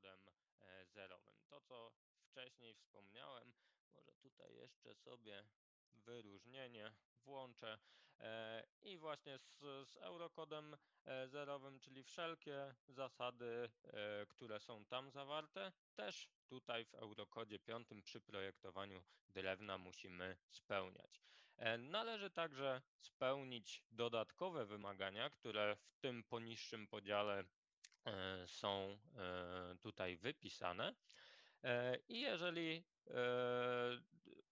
kodem e, zerowym. To, co wcześniej wspomniałem, może tutaj jeszcze sobie wyróżnienie włączę e, i właśnie z, z eurokodem e, zerowym, czyli wszelkie zasady, które są tam zawarte, też tutaj w Eurokodzie 5 przy projektowaniu drewna musimy spełniać. Należy także spełnić dodatkowe wymagania, które w tym poniższym podziale E, są e, tutaj wypisane. E, I jeżeli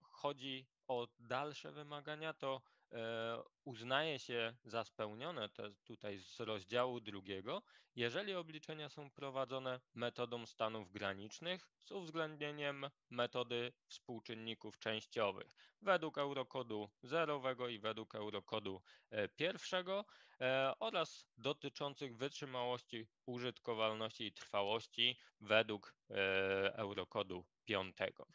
chodzi o dalsze wymagania, to E, uznaje się za spełnione te tutaj z rozdziału drugiego, jeżeli obliczenia są prowadzone metodą stanów granicznych z uwzględnieniem metody współczynników częściowych według eurokodu zerowego i według eurokodu e, pierwszego e, oraz dotyczących wytrzymałości, użytkowalności i trwałości według eurokodu piątego.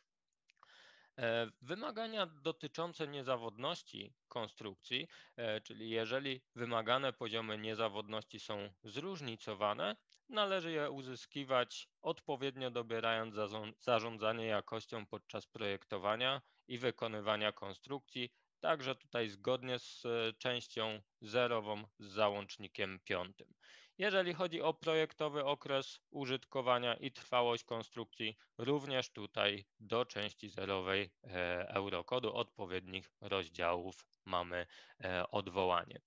E, wymagania dotyczące niezawodności konstrukcji, e, czyli jeżeli wymagane poziomy niezawodności są zróżnicowane, należy je uzyskiwać odpowiednio dobierając zarządzanie jakością podczas projektowania i wykonywania konstrukcji, także tutaj zgodnie z e, częścią zerową z załącznikiem piątym. Jeżeli chodzi o projektowy okres użytkowania i trwałość konstrukcji, również tutaj do części zerowej e, eurokodu odpowiednich rozdziałów mamy e, odwołanie.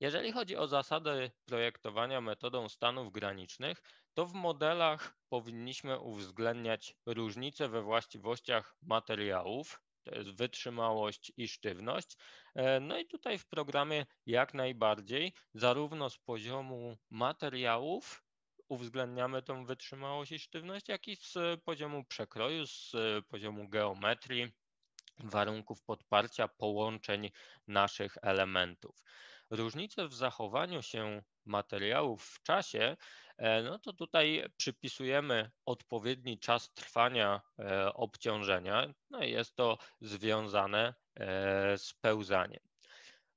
Jeżeli chodzi o zasady projektowania metodą stanów granicznych, to w modelach powinniśmy uwzględniać różnice we właściwościach materiałów, to jest wytrzymałość i sztywność. E, no i tutaj w programie jak najbardziej, zarówno z poziomu materiałów, uwzględniamy tą wytrzymałość i sztywność, jak i z poziomu przekroju, z e, poziomu geometrii, warunków podparcia, połączeń naszych elementów. Różnice w zachowaniu się materiałów w czasie, e, no to tutaj przypisujemy odpowiedni czas trwania e, obciążenia, no i jest to związane e, z pełzaniem.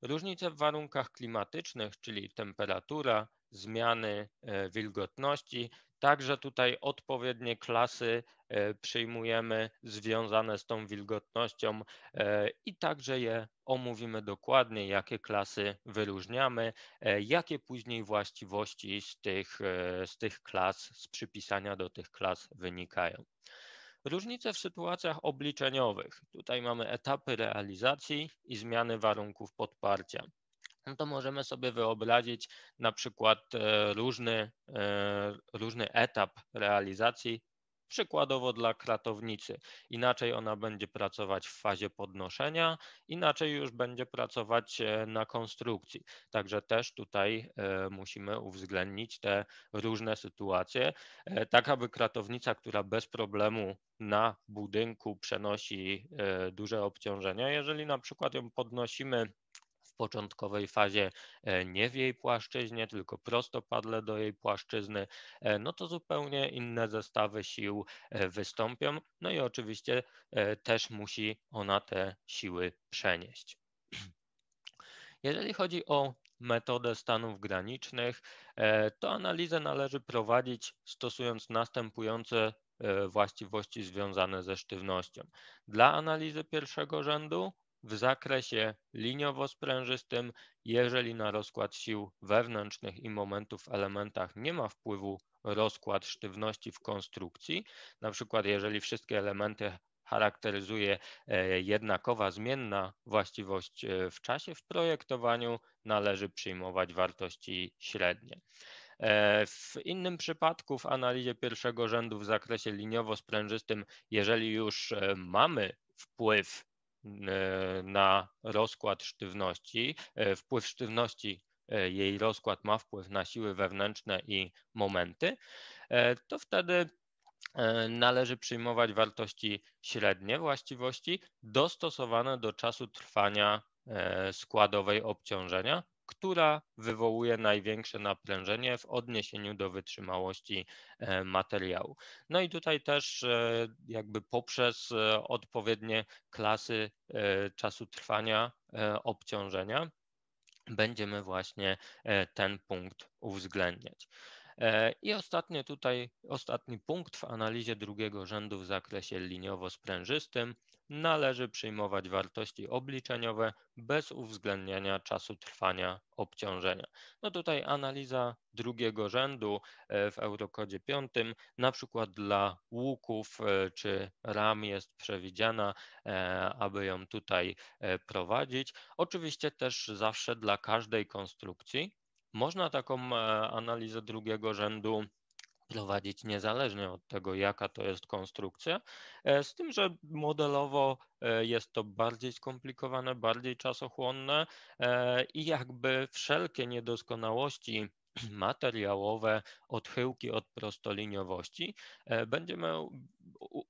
Różnice w warunkach klimatycznych, czyli temperatura, zmiany e, wilgotności. Także tutaj odpowiednie klasy e, przyjmujemy związane z tą wilgotnością e, i także je omówimy dokładnie, jakie klasy wyróżniamy, jakie później właściwości z tych, z tych klas, z przypisania do tych klas wynikają. Różnice w sytuacjach obliczeniowych. Tutaj mamy etapy realizacji i zmiany warunków podparcia no to możemy sobie wyobrazić na przykład e, różny, e, różny etap realizacji, przykładowo dla kratownicy. Inaczej ona będzie pracować w fazie podnoszenia, inaczej już będzie pracować e, na konstrukcji. Także też tutaj musimy uwzględnić te różne sytuacje, tak aby kratownica, która bez problemu na budynku przenosi duże obciążenia, jeżeli na przykład ją podnosimy początkowej fazie e, nie w jej płaszczyźnie, tylko prostopadle do jej płaszczyzny, e, no to zupełnie inne zestawy sił e, wystąpią. No i oczywiście też musi ona te siły przenieść. Jeżeli chodzi o metodę stanów granicznych, to analizę należy prowadzić stosując następujące właściwości związane ze sztywnością. Dla analizy pierwszego rzędu w zakresie liniowo-sprężystym, jeżeli na rozkład sił wewnętrznych i momentów w elementach nie ma wpływu rozkład sztywności w konstrukcji, na przykład jeżeli wszystkie elementy charakteryzuje e, jednakowa zmienna właściwość e, w czasie, w projektowaniu należy przyjmować wartości średnie. E, w innym przypadku, w analizie pierwszego rzędu w zakresie liniowo-sprężystym, jeżeli już mamy wpływ E, na rozkład sztywności. E, wpływ sztywności e, jej rozkład ma wpływ na siły wewnętrzne i momenty, to wtedy należy przyjmować wartości średnie właściwości dostosowane do czasu trwania składowej obciążenia, która wywołuje największe naprężenie w odniesieniu do wytrzymałości e, materiału. No i tutaj też e, jakby poprzez e, odpowiednie klasy czasu trwania obciążenia będziemy właśnie ten punkt uwzględniać. E, I ostatnie tutaj, ostatni punkt w analizie drugiego rzędu w zakresie liniowo-sprężystym należy przyjmować wartości obliczeniowe bez uwzględniania czasu trwania obciążenia. No tutaj analiza drugiego rzędu e, w Eurokodzie 5, na przykład dla łuków e, czy ram jest przewidziana, aby ją tutaj prowadzić. Oczywiście też zawsze dla każdej konstrukcji można taką e, analizę drugiego rzędu prowadzić niezależnie od tego, jaka to jest konstrukcja, e, z tym, że modelowo e, jest to bardziej skomplikowane, bardziej czasochłonne i jakby wszelkie niedoskonałości materiałowe, odchyłki od prostoliniowości będziemy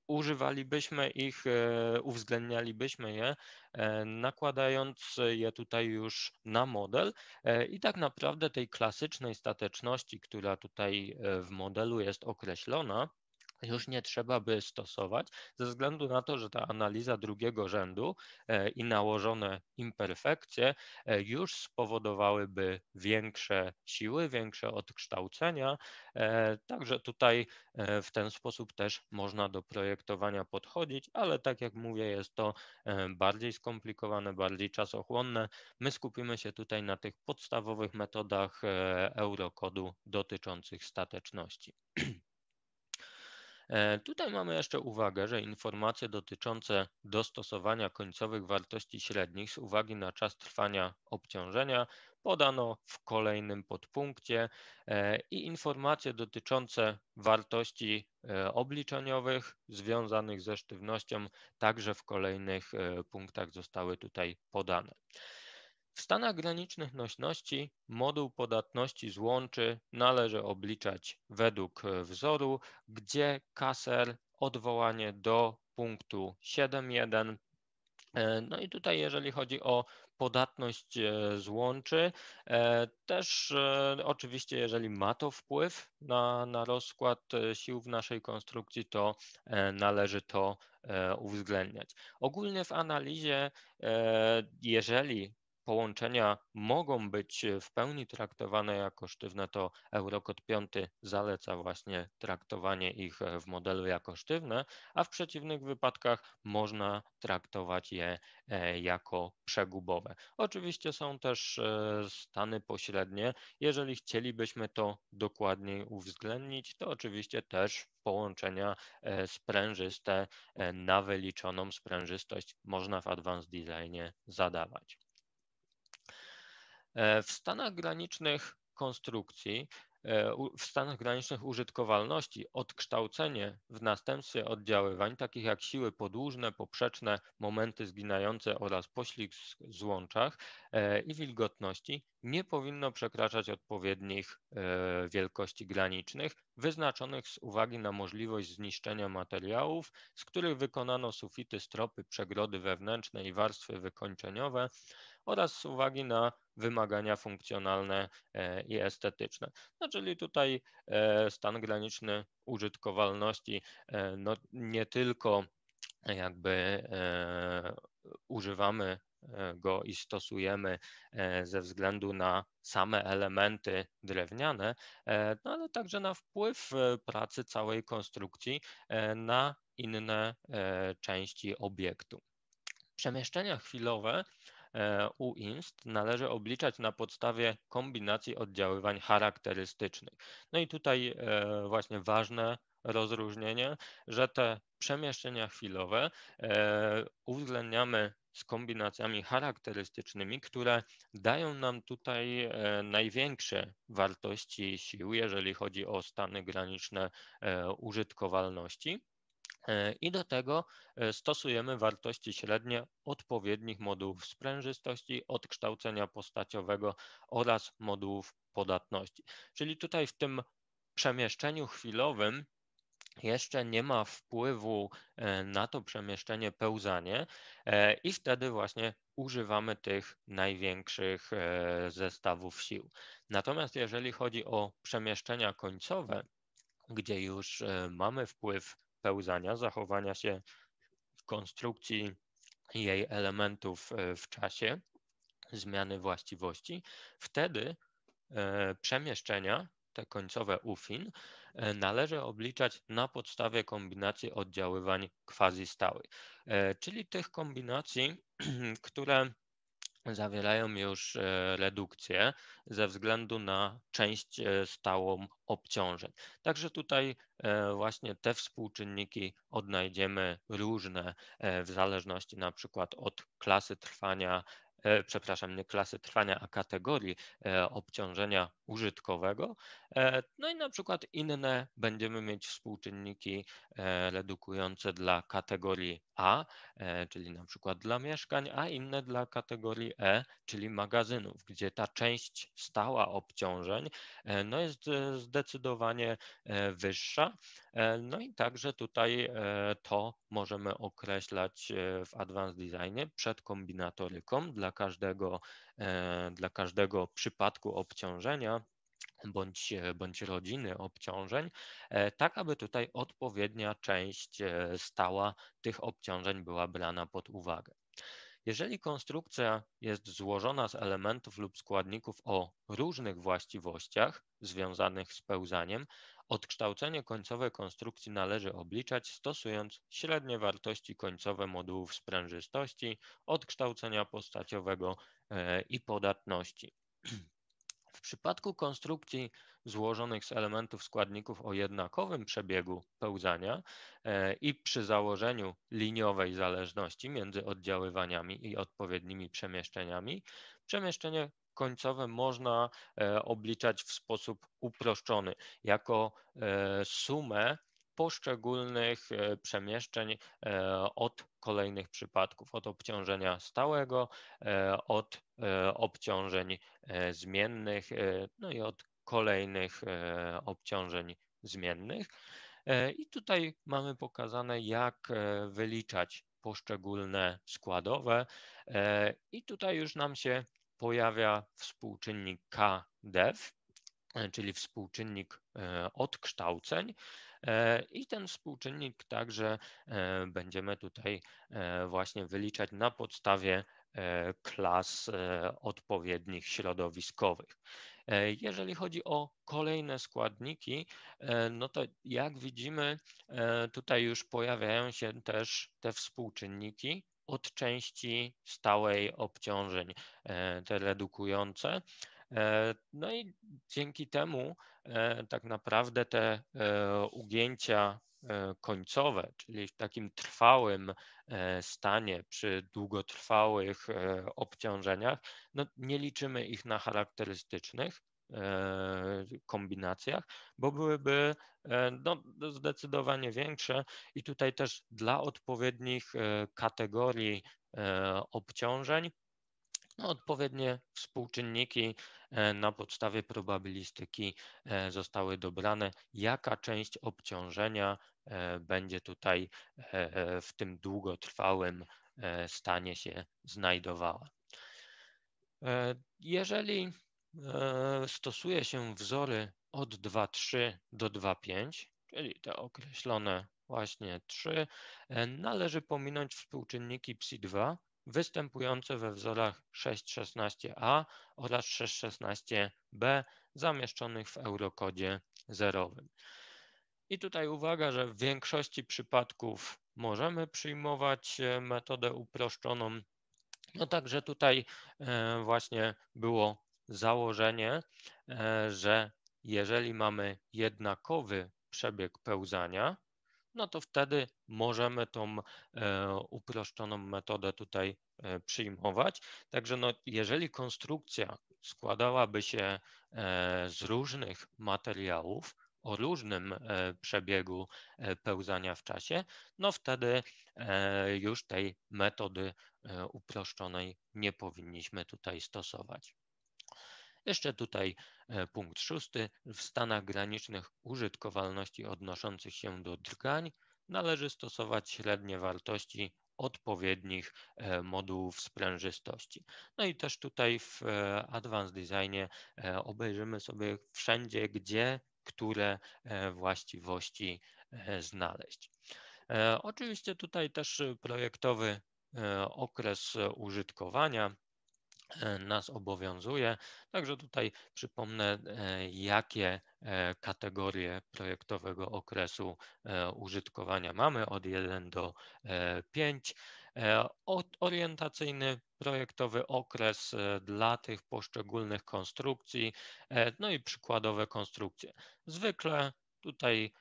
używalibyśmy ich, e, uwzględnialibyśmy je, e, nakładając je tutaj już na model e, i tak naprawdę tej klasycznej stateczności, która tutaj w modelu jest określona, już nie trzeba by stosować, ze względu na to, że ta analiza drugiego rzędu e, i nałożone imperfekcje e, już spowodowałyby większe siły, większe odkształcenia. E, także tutaj w ten sposób też można do projektowania podchodzić, ale tak jak mówię, jest to bardziej skomplikowane, bardziej czasochłonne. My skupimy się tutaj na tych podstawowych metodach eurokodu dotyczących stateczności. E, tutaj mamy jeszcze uwagę, że informacje dotyczące dostosowania końcowych wartości średnich z uwagi na czas trwania obciążenia podano w kolejnym podpunkcie e, i informacje dotyczące wartości e, obliczeniowych związanych ze sztywnością także w kolejnych punktach zostały tutaj podane. W stanach granicznych nośności moduł podatności złączy należy obliczać według e, wzoru, gdzie kaser odwołanie do punktu 7.1. E, no i tutaj jeżeli chodzi o podatność e, złączy. Też oczywiście, jeżeli ma to wpływ na, na rozkład sił w naszej konstrukcji, to należy to uwzględniać. Ogólnie w analizie, jeżeli połączenia mogą być e, w pełni traktowane jako sztywne, to Eurocode 5 zaleca właśnie traktowanie ich e, w modelu jako sztywne, a w przeciwnych wypadkach można traktować je e, jako przegubowe. Oczywiście są też stany pośrednie. Jeżeli chcielibyśmy to dokładniej uwzględnić, to oczywiście też połączenia sprężyste na wyliczoną sprężystość można w Advanced Designie zadawać. E, w stanach granicznych konstrukcji, e, w stanach granicznych użytkowalności odkształcenie w następstwie oddziaływań, takich jak siły podłużne, poprzeczne, momenty zginające oraz poślizg w złączach e, i wilgotności nie powinno przekraczać odpowiednich wielkości granicznych wyznaczonych z uwagi na możliwość zniszczenia materiałów, z których wykonano sufity, stropy, przegrody wewnętrzne i warstwy wykończeniowe oraz z uwagi na wymagania funkcjonalne e, i estetyczne. No, czyli tutaj e, stan graniczny użytkowalności e, no, nie tylko jakby używamy go i stosujemy ze względu na same elementy drewniane, no ale także na wpływ pracy całej konstrukcji na inne części obiektu. Przemieszczenia chwilowe E, uinst należy obliczać na podstawie kombinacji oddziaływań charakterystycznych. No i tutaj e, właśnie ważne rozróżnienie, że te przemieszczenia chwilowe e, uwzględniamy z kombinacjami charakterystycznymi, które dają nam tutaj największe wartości sił, jeżeli chodzi o stany graniczne użytkowalności. E, I do tego e, stosujemy wartości średnie odpowiednich modułów sprężystości, odkształcenia postaciowego oraz modułów podatności. Czyli tutaj w tym przemieszczeniu chwilowym jeszcze nie ma wpływu e, na to przemieszczenie pełzanie i wtedy właśnie używamy tych największych zestawów sił. Natomiast jeżeli chodzi o przemieszczenia końcowe, gdzie już mamy wpływ wypełzania, zachowania się konstrukcji jej elementów e, w czasie zmiany właściwości, wtedy e, przemieszczenia, te końcowe UFIN, e, należy obliczać na podstawie kombinacji oddziaływań quasi stałych, czyli tych kombinacji, które zawierają już e, redukcję ze względu na część e, stałą obciążeń. Także tutaj e, właśnie te współczynniki odnajdziemy różne w zależności na przykład od klasy trwania przepraszam, nie klasy trwania, a kategorii obciążenia użytkowego. E, no i na przykład inne będziemy mieć współczynniki e, redukujące dla kategorii A, e, czyli na przykład dla mieszkań, a inne dla kategorii E, czyli magazynów, gdzie ta część stała obciążeń no jest zdecydowanie wyższa. No i także tutaj to możemy określać w Advanced Designie przed kombinatoryką dla każdego E, dla każdego przypadku obciążenia bądź, bądź rodziny obciążeń, e, tak aby tutaj odpowiednia część e, stała tych obciążeń była brana pod uwagę. Jeżeli konstrukcja jest złożona z elementów lub składników o różnych właściwościach związanych z pełzaniem, odkształcenie końcowe konstrukcji należy obliczać stosując średnie wartości końcowe modułów sprężystości, odkształcenia postaciowego, E, i podatności. W przypadku konstrukcji złożonych z elementów składników o jednakowym przebiegu pełzania e, i przy założeniu liniowej zależności między oddziaływaniami i odpowiednimi przemieszczeniami, przemieszczenie końcowe można e, obliczać w sposób uproszczony jako sumę poszczególnych przemieszczeń od kolejnych przypadków, od obciążenia stałego, e, od e, obciążeń e, zmiennych, no i od kolejnych obciążeń zmiennych. I tutaj mamy pokazane, jak wyliczać poszczególne składowe. I tutaj już nam się pojawia współczynnik KDEF, czyli współczynnik odkształceń. E, I ten współczynnik także e, będziemy tutaj e, właśnie wyliczać na podstawie klas odpowiednich środowiskowych. Jeżeli chodzi o kolejne składniki, no to jak widzimy, tutaj już pojawiają się też te współczynniki od części stałej obciążeń, te redukujące. E, no i dzięki temu e, tak naprawdę te e, ugięcia końcowe, czyli w takim trwałym stanie przy długotrwałych obciążeniach, no nie liczymy ich na charakterystycznych kombinacjach, bo byłyby no, zdecydowanie większe i tutaj też dla odpowiednich kategorii obciążeń no, odpowiednie współczynniki e, na podstawie probabilistyki e, zostały dobrane, jaka część obciążenia e, będzie tutaj w tym długotrwałym stanie się znajdowała. Jeżeli stosuje się wzory od 2,3 do 2,5, czyli te określone właśnie 3, należy pominąć współczynniki PSI2, występujące we wzorach 6.16a oraz 6.16b zamieszczonych w eurokodzie zerowym. I tutaj uwaga, że w większości przypadków możemy przyjmować e, metodę uproszczoną. No także tutaj e, właśnie było założenie, e, że jeżeli mamy jednakowy przebieg pełzania, no to wtedy możemy tą e, uproszczoną metodę tutaj e, przyjmować. Także no, jeżeli konstrukcja składałaby się e, z różnych materiałów, o różnym przebiegu pełzania w czasie, no wtedy już tej metody uproszczonej nie powinniśmy tutaj stosować. Jeszcze tutaj e, punkt szósty. W stanach granicznych użytkowalności odnoszących się do drgań należy stosować średnie wartości odpowiednich e, modułów sprężystości. No i też tutaj w e, Advanced Designie obejrzymy sobie wszędzie, gdzie które właściwości znaleźć. Oczywiście tutaj też projektowy okres użytkowania E, nas obowiązuje. Także tutaj przypomnę, e, jakie e, kategorie projektowego okresu użytkowania mamy od 1 do 5. Orientacyjny projektowy okres dla tych poszczególnych konstrukcji, no i przykładowe konstrukcje. Zwykle tutaj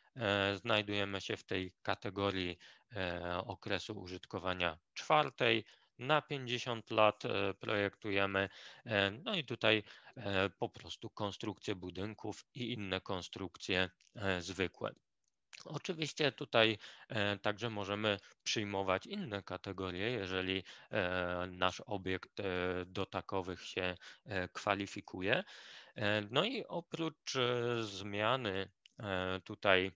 znajdujemy się w tej kategorii okresu użytkowania czwartej na 50 lat e, projektujemy. E, no i tutaj e, po prostu konstrukcje budynków i inne konstrukcje zwykłe. Oczywiście tutaj także możemy przyjmować inne kategorie, jeżeli nasz obiekt do takowych się kwalifikuje. No i oprócz zmiany tutaj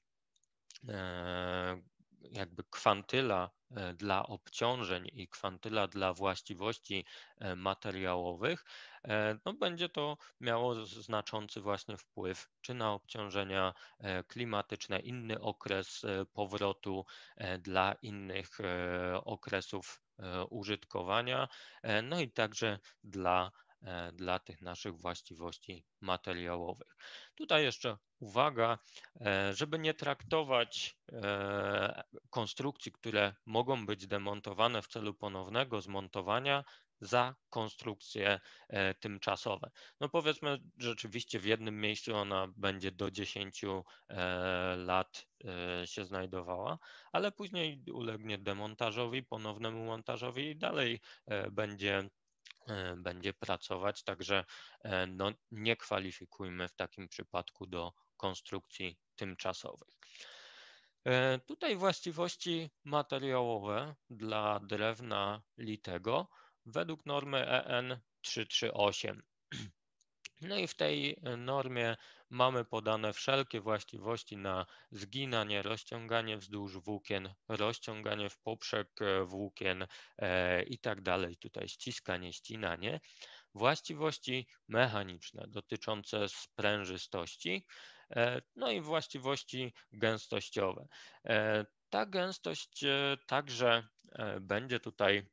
jakby kwantyla E, dla obciążeń i kwantyla dla właściwości e, materiałowych, e, no będzie to miało znaczący właśnie wpływ czy na obciążenia klimatyczne, inny okres powrotu dla innych okresów użytkowania, no i także dla E, dla tych naszych właściwości materiałowych. Tutaj jeszcze uwaga, e, żeby nie traktować e, konstrukcji, które mogą być demontowane w celu ponownego zmontowania za konstrukcje tymczasowe. No powiedzmy rzeczywiście w jednym miejscu ona będzie do 10 lat się znajdowała, ale później ulegnie demontażowi, ponownemu montażowi i dalej będzie E, będzie pracować, także e, no, nie kwalifikujmy w takim przypadku do konstrukcji tymczasowych. E, tutaj właściwości materiałowe dla drewna litego według normy EN 338. No i w tej e, normie mamy podane wszelkie właściwości na zginanie, rozciąganie wzdłuż włókien, rozciąganie w poprzek e, włókien e, i tak dalej. Tutaj ściskanie, ścinanie. Właściwości mechaniczne dotyczące sprężystości, no i właściwości gęstościowe. Ta gęstość także będzie tutaj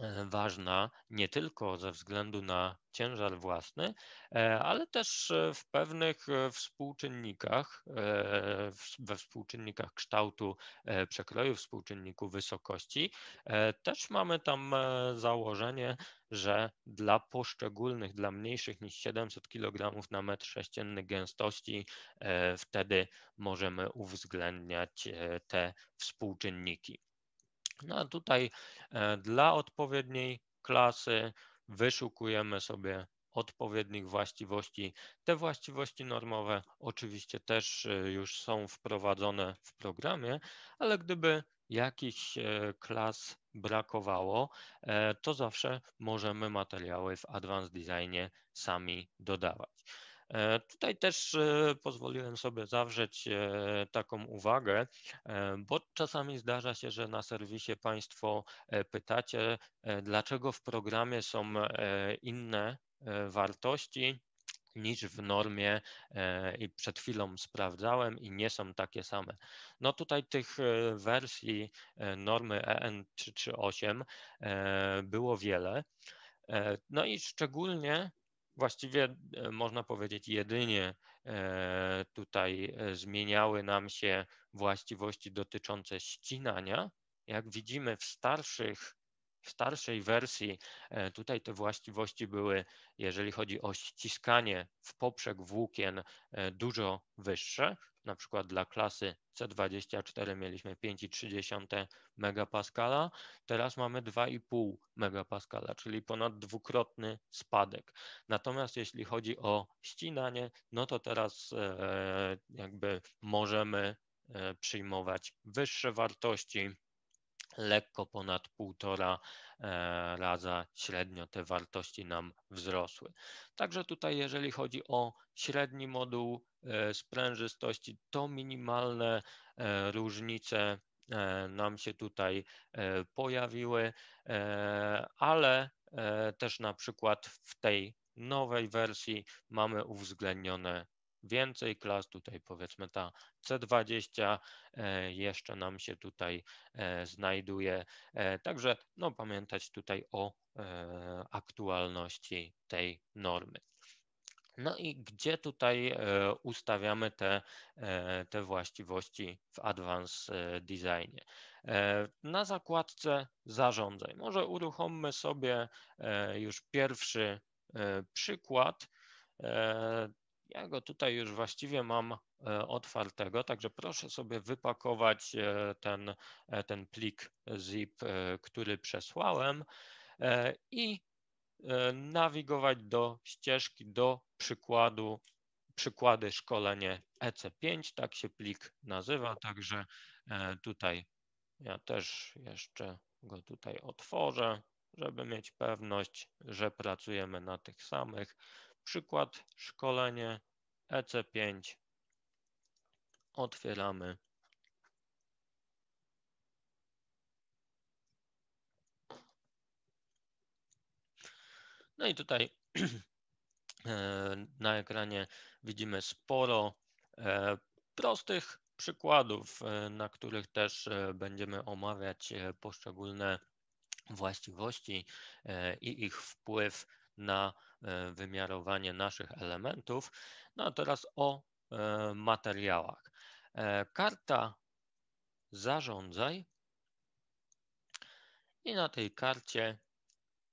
E, ważna nie tylko ze względu na ciężar własny, e, ale też e, w pewnych współczynnikach, we współczynnikach kształtu przekroju, współczynniku wysokości. Też mamy tam założenie, że dla poszczególnych, dla mniejszych niż 700 kg na metr sześcienny gęstości, wtedy możemy uwzględniać te współczynniki. No a tutaj e, dla odpowiedniej klasy wyszukujemy sobie odpowiednich właściwości. Te właściwości normowe oczywiście też e, już są wprowadzone w programie, ale gdyby jakichś e, klas brakowało, to zawsze możemy materiały w Advanced Designie sami dodawać. E, tutaj też e, pozwoliłem sobie zawrzeć e, taką uwagę, bo czasami zdarza się, że na serwisie Państwo pytacie, dlaczego w programie są inne wartości niż w normie i przed chwilą sprawdzałem i nie są takie same. No tutaj tych wersji normy EN338 było wiele. No i szczególnie właściwie e, można powiedzieć jedynie e, tutaj e, zmieniały nam się właściwości dotyczące ścinania. Jak widzimy w starszych w starszej wersji tutaj te właściwości były, jeżeli chodzi o ściskanie w poprzek włókien, dużo wyższe na przykład dla klasy C24 mieliśmy 5,3 MPa, teraz mamy 2,5 MPa, czyli ponad dwukrotny spadek. Natomiast jeśli chodzi o ścinanie, no to teraz e, jakby możemy e, przyjmować wyższe wartości, lekko ponad półtora e, raza średnio te wartości nam wzrosły. Także tutaj, jeżeli chodzi o średni moduł sprężystości, e, to minimalne e, różnice nam się tutaj pojawiły, ale też na przykład w tej nowej wersji mamy uwzględnione więcej klas, tutaj powiedzmy ta C20 e, jeszcze nam się tutaj e, znajduje. E, także no, pamiętać tutaj o aktualności tej normy. No i gdzie tutaj ustawiamy te, te właściwości w Advanced Designie? Na zakładce zarządzaj. Może uruchommy sobie już pierwszy przykład. Ja go tutaj już właściwie mam e, otwartego, także proszę sobie wypakować e, ten, e, ten plik zip, który przesłałem i nawigować do ścieżki, do przykładu, przykłady szkolenie EC5, tak się plik nazywa, także tutaj ja też jeszcze go tutaj otworzę, żeby mieć pewność, że pracujemy na tych samych Przykład, szkolenie EC5. Otwieramy. No i tutaj e, na ekranie widzimy sporo e, prostych przykładów, e, na których też będziemy omawiać poszczególne właściwości i ich wpływ na e, wymiarowanie naszych elementów. No a teraz o e, materiałach. E, karta zarządzaj i na tej karcie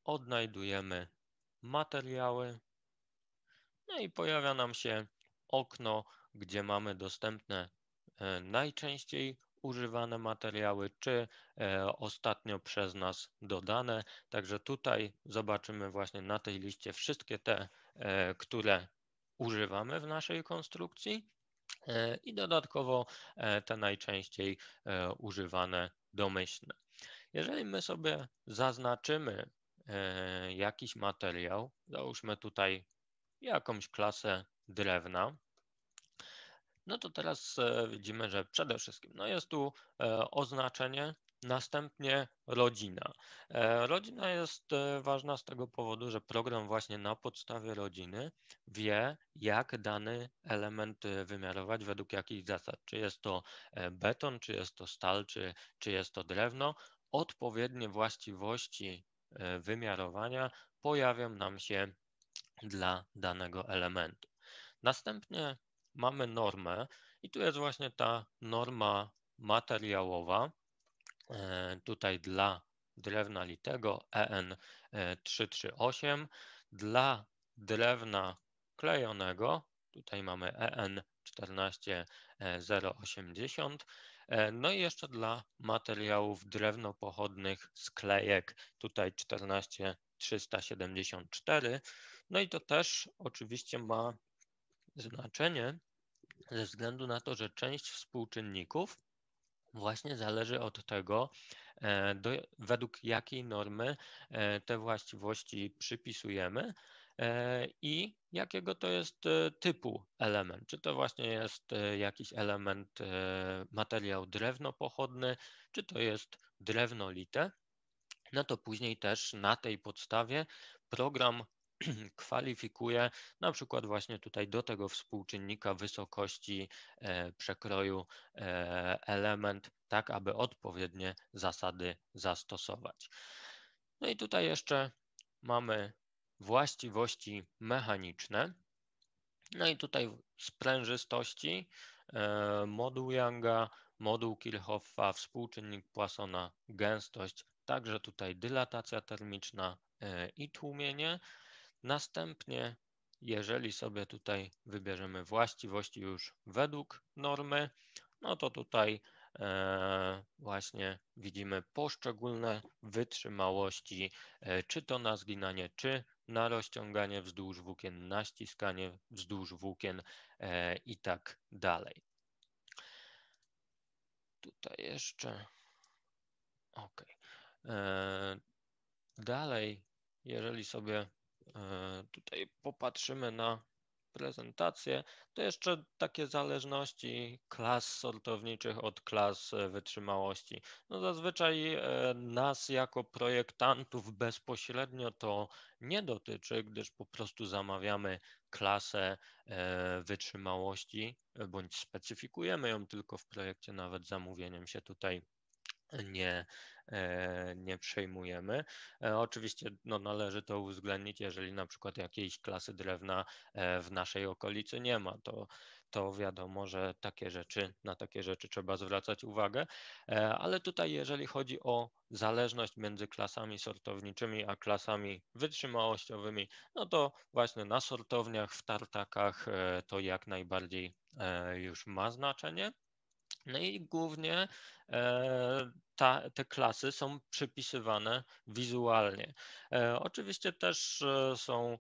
odnajdujemy materiały. No i pojawia nam się okno, gdzie mamy dostępne najczęściej używane materiały, czy e, ostatnio przez nas dodane. Także tutaj zobaczymy właśnie na tej liście wszystkie te, e, które używamy w naszej konstrukcji e, i dodatkowo te najczęściej używane domyślne. Jeżeli my sobie zaznaczymy jakiś materiał, załóżmy tutaj jakąś klasę drewna, no to teraz e, widzimy, że przede wszystkim no jest tu e, oznaczenie, następnie rodzina. E, rodzina jest ważna z tego powodu, że program właśnie na podstawie rodziny wie, jak dany element wymiarować, według jakich zasad. Czy jest to beton, czy jest to stal, czy, czy jest to drewno. Odpowiednie właściwości wymiarowania pojawią nam się dla danego elementu. Następnie mamy normę i tu jest właśnie ta norma materiałowa, e, tutaj dla drewna litego EN338, e, dla drewna klejonego, tutaj mamy EN14080, e, no i jeszcze dla materiałów drewnopochodnych sklejek, tutaj 14374. No i to też oczywiście ma znaczenie ze względu na to, że część współczynników właśnie zależy od tego, e, do, według jakiej normy e, te właściwości przypisujemy e, i jakiego to jest typu element. Czy to właśnie jest jakiś element, materiał drewno pochodny, czy to jest drewnolite. No to później też na tej podstawie program kwalifikuje na przykład właśnie tutaj do tego współczynnika wysokości e, przekroju e, element, tak aby odpowiednie zasady zastosować. No i tutaj jeszcze mamy właściwości mechaniczne. No i tutaj sprężystości, e, moduł Younga, moduł Kirchhoffa, współczynnik Poissona, gęstość, także tutaj dylatacja termiczna i tłumienie Następnie, jeżeli sobie tutaj wybierzemy właściwości już według normy, no to tutaj e, właśnie widzimy poszczególne wytrzymałości, e, czy to na zginanie, czy na rozciąganie wzdłuż włókien, na ściskanie wzdłuż włókien e, i tak dalej. Tutaj jeszcze. OK. Dalej, jeżeli sobie E, tutaj popatrzymy na prezentację. To jeszcze takie zależności klas sortowniczych od klas e, wytrzymałości. No zazwyczaj e, nas jako projektantów bezpośrednio to nie dotyczy, gdyż po prostu zamawiamy klasę wytrzymałości bądź specyfikujemy ją tylko w projekcie nawet zamówieniem się tutaj nie, e, nie przejmujemy. E, oczywiście no, należy to uwzględnić, jeżeli na przykład jakiejś klasy drewna e, w naszej okolicy nie ma, to, to wiadomo, że takie rzeczy, na takie rzeczy trzeba zwracać uwagę, ale tutaj jeżeli chodzi o zależność między klasami sortowniczymi a klasami wytrzymałościowymi, no to właśnie na sortowniach, w tartakach to jak najbardziej już ma znaczenie. No i głównie E, ta, te klasy są przypisywane wizualnie. E, oczywiście też e, są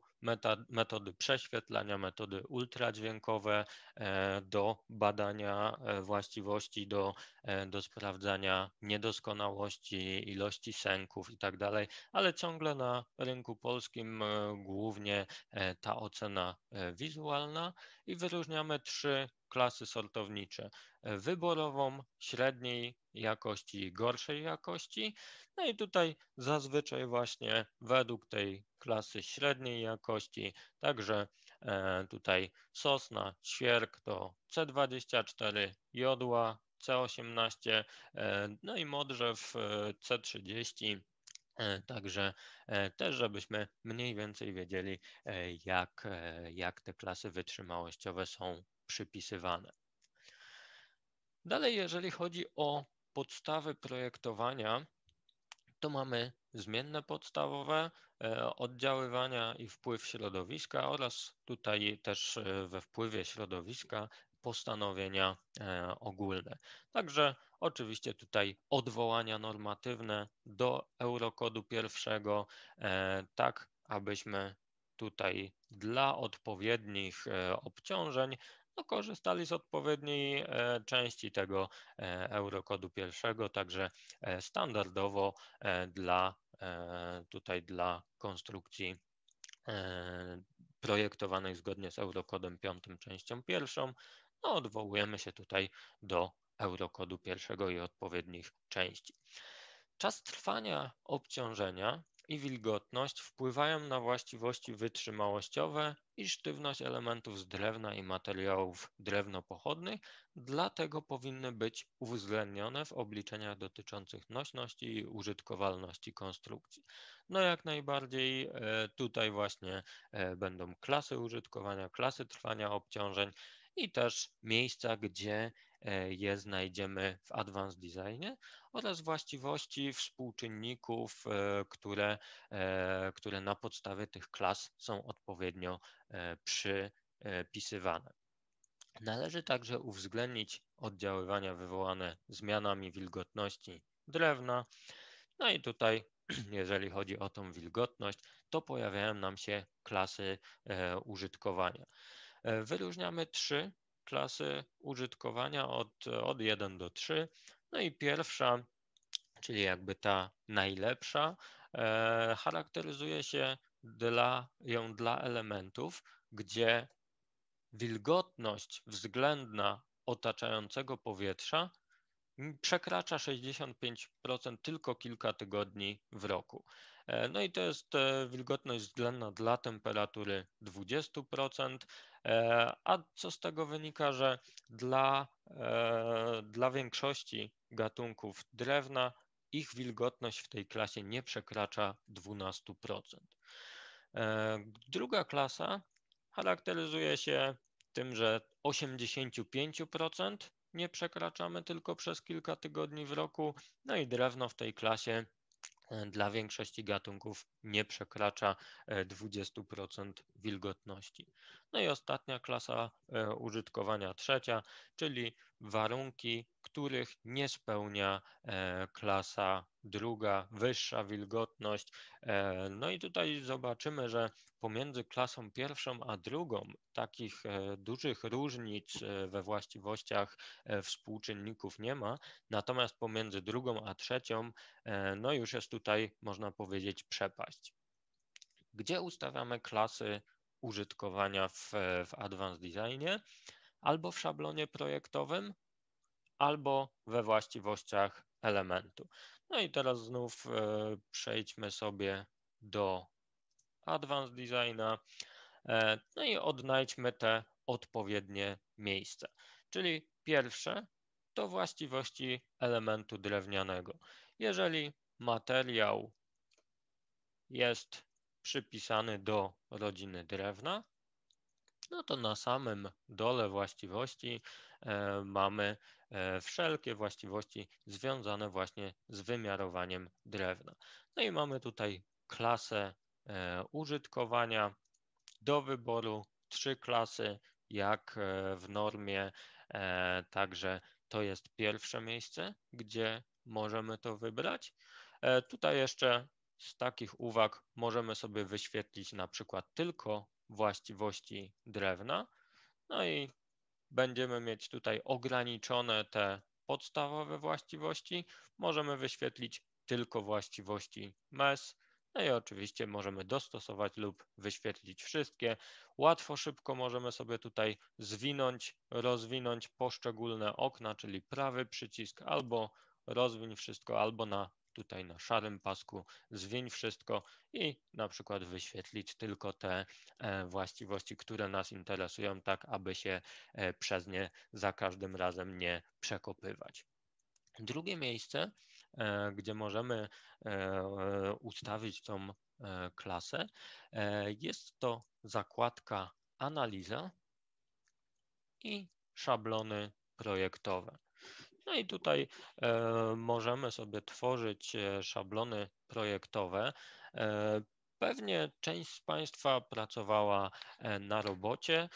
metody prześwietlania, metody ultradźwiękowe do badania właściwości, do, do sprawdzania niedoskonałości, ilości sęków itd., tak ale ciągle na rynku polskim głównie ta ocena wizualna i wyróżniamy trzy klasy sortownicze: wyborową, średniej jakości i gorszej jakości. No i tutaj zazwyczaj właśnie według tej klasy średniej jakości, także e, tutaj sosna, świerk to C24, jodła C18, e, no i modrzew e, C30. Także też, żebyśmy mniej więcej wiedzieli, jak, jak te klasy wytrzymałościowe są przypisywane. Dalej, jeżeli chodzi o podstawy projektowania, to mamy zmienne podstawowe, e, oddziaływania i wpływ środowiska oraz tutaj też e, we wpływie środowiska postanowienia e, ogólne. Także oczywiście tutaj odwołania normatywne do eurokodu pierwszego, tak abyśmy tutaj dla odpowiednich obciążeń no, korzystali z odpowiedniej e, części tego e, eurokodu pierwszego, także e, standardowo dla tutaj dla konstrukcji projektowanych zgodnie z eurokodem piątym częścią pierwszą, no odwołujemy się tutaj do eurokodu pierwszego i odpowiednich części. Czas trwania obciążenia i wilgotność wpływają na właściwości wytrzymałościowe i sztywność elementów z drewna i materiałów drewnopochodnych, dlatego powinny być uwzględnione w obliczeniach dotyczących nośności i użytkowalności konstrukcji. No jak najbardziej e, tutaj właśnie e, będą klasy użytkowania, klasy trwania obciążeń i też miejsca, gdzie E, je znajdziemy w Advanced Designie oraz właściwości współczynników, e, które, e, które na podstawie tych klas są odpowiednio przypisywane. Należy także uwzględnić oddziaływania wywołane zmianami wilgotności drewna. No i tutaj, jeżeli chodzi o tą wilgotność, to pojawiają nam się klasy użytkowania. Wyróżniamy trzy klasy użytkowania od, od 1 do 3. No i pierwsza, czyli jakby ta najlepsza, e, charakteryzuje się dla, ją dla elementów, gdzie wilgotność względna otaczającego powietrza przekracza 65% tylko kilka tygodni w roku. E, no i to jest e, wilgotność względna dla temperatury 20%, E, a co z tego wynika, że dla, e, dla większości gatunków drewna ich wilgotność w tej klasie nie przekracza 12%. E, druga klasa charakteryzuje się tym, że 85% nie przekraczamy tylko przez kilka tygodni w roku, no i drewno w tej klasie dla większości gatunków nie przekracza 20% wilgotności. No i ostatnia klasa e, użytkowania trzecia, czyli warunki, których nie spełnia e, klasa druga, wyższa wilgotność. E, no i tutaj zobaczymy, że pomiędzy klasą pierwszą a drugą takich dużych różnic we właściwościach współczynników nie ma, natomiast pomiędzy drugą a trzecią, no już jest tutaj, można powiedzieć, przepaść gdzie ustawiamy klasy użytkowania w, w Advanced Designie, albo w szablonie projektowym, albo we właściwościach elementu. No i teraz znów e, przejdźmy sobie do Advanced Designa, e, no i odnajdźmy te odpowiednie miejsca. Czyli pierwsze to właściwości elementu drewnianego. Jeżeli materiał jest przypisany do rodziny drewna, no to na samym dole właściwości e, mamy e, wszelkie właściwości związane właśnie z wymiarowaniem drewna. No i mamy tutaj klasę e, użytkowania do wyboru, trzy klasy jak w normie, także to jest pierwsze miejsce, gdzie możemy to wybrać. Tutaj jeszcze z takich uwag możemy sobie wyświetlić na przykład tylko właściwości drewna. No i będziemy mieć tutaj ograniczone te podstawowe właściwości. Możemy wyświetlić tylko właściwości MES. No i oczywiście możemy dostosować lub wyświetlić wszystkie. Łatwo, szybko możemy sobie tutaj zwinąć, rozwinąć poszczególne okna, czyli prawy przycisk albo rozwiń wszystko albo na tutaj na szarym pasku zwień wszystko i na przykład wyświetlić tylko te e, właściwości, które nas interesują, tak aby się e, przez nie za każdym razem nie przekopywać. Drugie miejsce, e, gdzie możemy ustawić tą klasę, jest to zakładka analiza i szablony projektowe. No i tutaj e, możemy sobie tworzyć e, szablony projektowe. E, pewnie część z Państwa pracowała na robocie,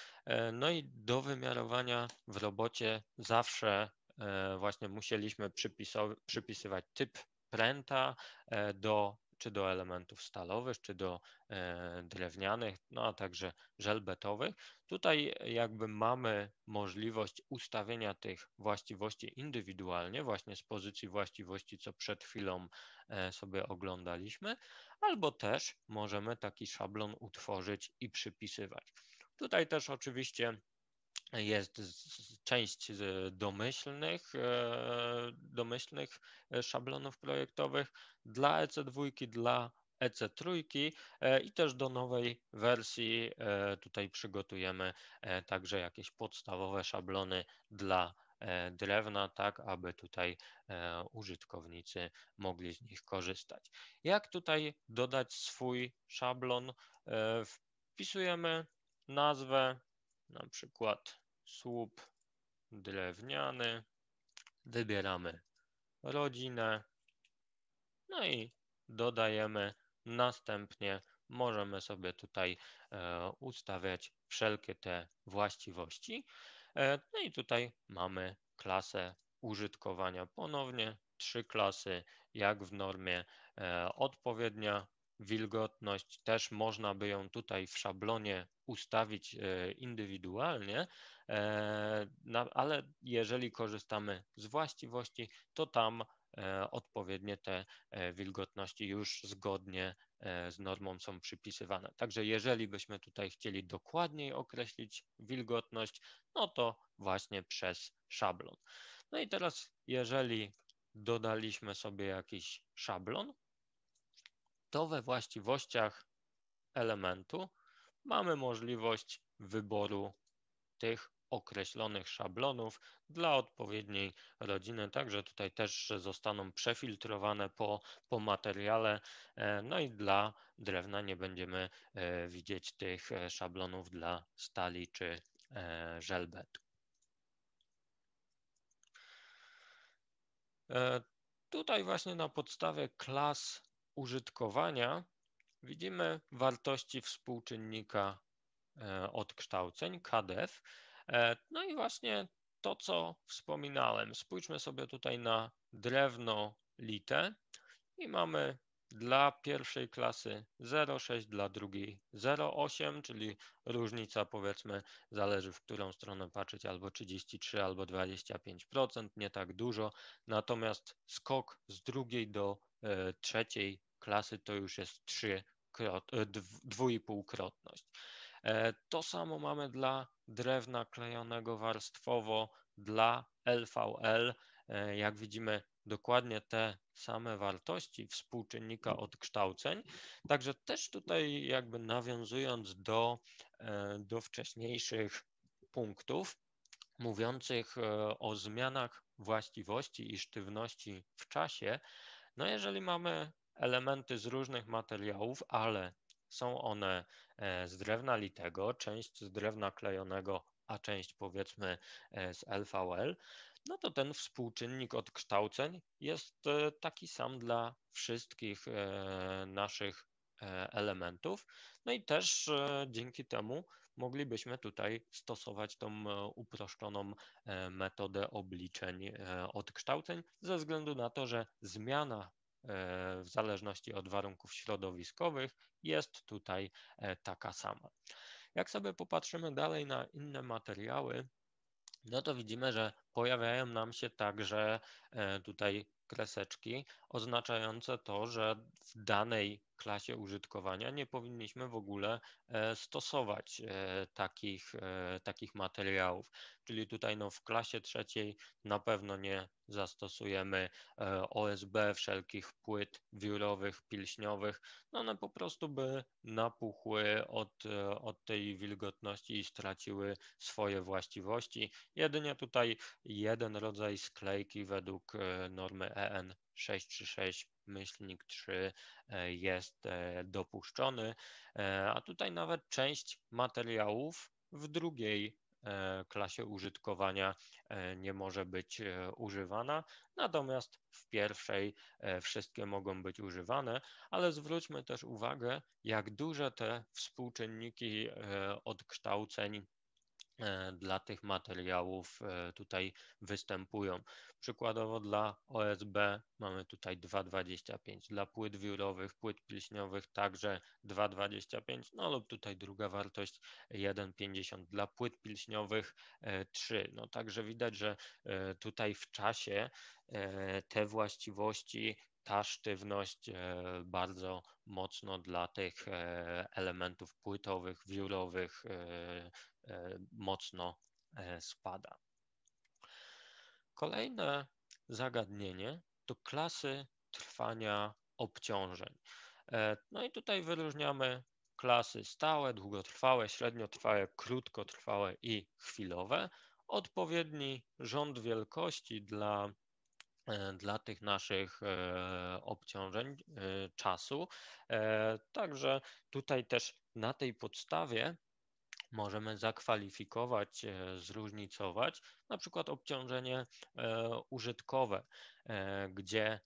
no i do wymiarowania w robocie zawsze właśnie musieliśmy przypisywać typ pręta do czy do elementów stalowych, czy do e, drewnianych, no a także żelbetowych. Tutaj jakby mamy możliwość ustawienia tych właściwości indywidualnie, właśnie z pozycji właściwości, co przed chwilą e, sobie oglądaliśmy, albo też możemy taki szablon utworzyć i przypisywać. Tutaj też oczywiście jest część domyślnych, e, domyślnych e, szablonów projektowych dla EC2, dla EC3 e, i też do nowej wersji tutaj przygotujemy także jakieś podstawowe szablony dla drewna, tak aby tutaj użytkownicy mogli z nich korzystać. Jak tutaj dodać swój szablon? Wpisujemy nazwę na przykład słup drewniany, wybieramy rodzinę, no i dodajemy. Następnie możemy sobie tutaj e, ustawiać wszelkie te właściwości. E, no i tutaj mamy klasę użytkowania ponownie, trzy klasy jak w normie, e, odpowiednia Wilgotność też można by ją tutaj w szablonie ustawić e, indywidualnie, e, ale jeżeli korzystamy z właściwości, to tam e, odpowiednie te wilgotności już zgodnie z normą są przypisywane. Także jeżeli byśmy tutaj chcieli dokładniej określić wilgotność, no to właśnie przez szablon. No i teraz jeżeli dodaliśmy sobie jakiś szablon, to we właściwościach elementu mamy możliwość wyboru tych określonych szablonów dla odpowiedniej rodziny. Także tutaj też zostaną przefiltrowane po, po materiale. E, no i dla drewna nie będziemy e, widzieć tych e, szablonów dla stali czy żelbetu. Tutaj właśnie na podstawie klas użytkowania widzimy wartości współczynnika e, odkształceń, KDF. E, no i właśnie to, co wspominałem. Spójrzmy sobie tutaj na drewno lite i mamy dla pierwszej klasy 0,6, dla drugiej 0,8, czyli różnica powiedzmy zależy w którą stronę patrzeć, albo 33, albo 25%, nie tak dużo. Natomiast skok z drugiej do e, trzeciej klasy to już jest 3 e, dwuipółkrotność. E, to samo mamy dla drewna klejonego warstwowo dla LVL. E, jak widzimy, dokładnie te same wartości współczynnika mm. odkształceń. Także też tutaj jakby nawiązując do, do wcześniejszych punktów mówiących o zmianach właściwości i sztywności w czasie, no jeżeli mamy elementy z różnych materiałów, ale są one e, z drewna litego, część z drewna klejonego, a część powiedzmy e, z LVL, no to ten współczynnik odkształceń jest e, taki sam dla wszystkich naszych elementów. No i też dzięki temu moglibyśmy tutaj stosować tą uproszczoną metodę obliczeń odkształceń, ze względu na to, że zmiana E, w zależności od warunków środowiskowych jest tutaj e, taka sama. Jak sobie popatrzymy dalej na inne materiały, no to widzimy, że pojawiają nam się także e, tutaj kreseczki oznaczające to, że w danej klasie użytkowania nie powinniśmy w ogóle e, stosować e, takich, e, takich materiałów. Czyli tutaj no, w klasie trzeciej na pewno nie zastosujemy OSB, wszelkich płyt wiórowych, pilśniowych. No one po prostu by napuchły od, od tej wilgotności i straciły swoje właściwości. Jedynie tutaj jeden rodzaj sklejki według normy EN 636 myślnik 3 e, jest e, dopuszczony, e, a tutaj nawet część materiałów w drugiej klasie użytkowania nie może być używana, natomiast w pierwszej wszystkie mogą być używane, ale zwróćmy też uwagę, jak duże te współczynniki odkształceń E, dla tych materiałów e, tutaj występują. Przykładowo dla OSB mamy tutaj 2,25, dla płyt wiórowych, płyt pilśniowych także 2,25, no lub tutaj druga wartość 1,50, dla płyt pilśniowych 3. E, no także widać, że tutaj w czasie te właściwości ta sztywność bardzo mocno dla tych elementów płytowych, wiórowych mocno e, spada. Kolejne zagadnienie to klasy trwania obciążeń. E, no i tutaj wyróżniamy klasy stałe, długotrwałe, średniotrwałe, krótkotrwałe i chwilowe. Odpowiedni rząd wielkości dla, e, dla tych naszych obciążeń czasu. Także tutaj też na tej podstawie możemy zakwalifikować, e, zróżnicować, na przykład obciążenie e, użytkowe, e, gdzie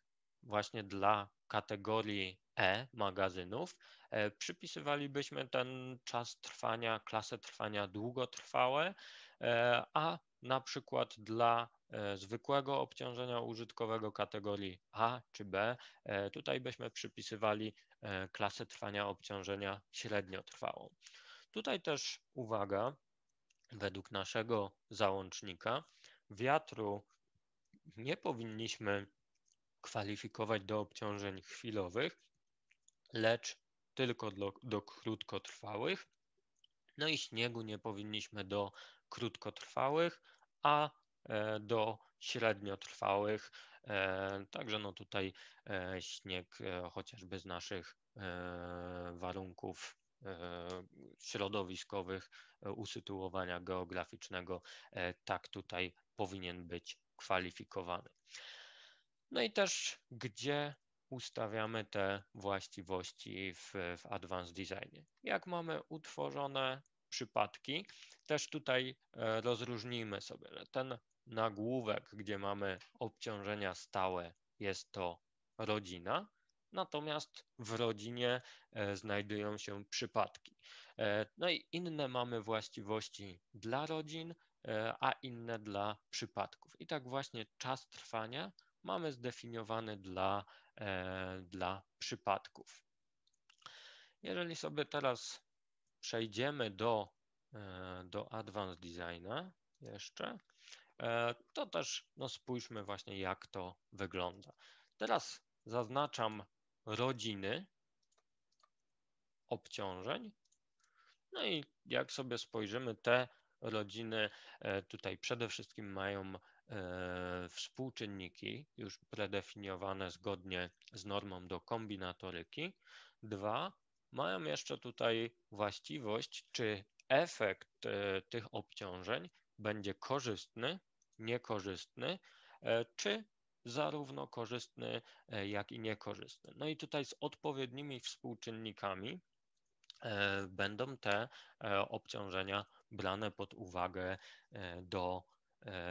właśnie dla kategorii E magazynów przypisywalibyśmy ten czas trwania, klasę trwania długotrwałe, a na przykład dla zwykłego obciążenia użytkowego kategorii A czy B, tutaj byśmy przypisywali klasę trwania obciążenia średniotrwałą. Tutaj też uwaga, według naszego załącznika, wiatru nie powinniśmy kwalifikować do obciążeń chwilowych, lecz tylko do, do krótkotrwałych. No i śniegu nie powinniśmy do krótkotrwałych, a e, do średniotrwałych. E, także no tutaj e, śnieg chociażby z naszych warunków E, środowiskowych, e, usytuowania geograficznego, e, tak tutaj powinien być kwalifikowany. No i też gdzie ustawiamy te właściwości w, w Advanced Designie. Jak mamy utworzone przypadki, też tutaj rozróżnijmy sobie. Ten nagłówek, gdzie mamy obciążenia stałe, jest to rodzina, natomiast w rodzinie e, znajdują się przypadki. E, no i inne mamy właściwości dla rodzin, e, a inne dla przypadków. I tak właśnie czas trwania mamy zdefiniowany dla, dla przypadków. Jeżeli sobie teraz przejdziemy do, do Advanced Designa jeszcze, to też no spójrzmy właśnie jak to wygląda. Teraz zaznaczam rodziny obciążeń. No i jak sobie spojrzymy, te rodziny e, tutaj przede wszystkim mają e, współczynniki już predefiniowane zgodnie z normą do kombinatoryki. Dwa, mają jeszcze tutaj właściwość, czy efekt e, tych obciążeń będzie korzystny, niekorzystny, czy zarówno korzystny, e, jak i niekorzystny. No i tutaj z odpowiednimi współczynnikami e, będą te e, obciążenia brane pod uwagę do,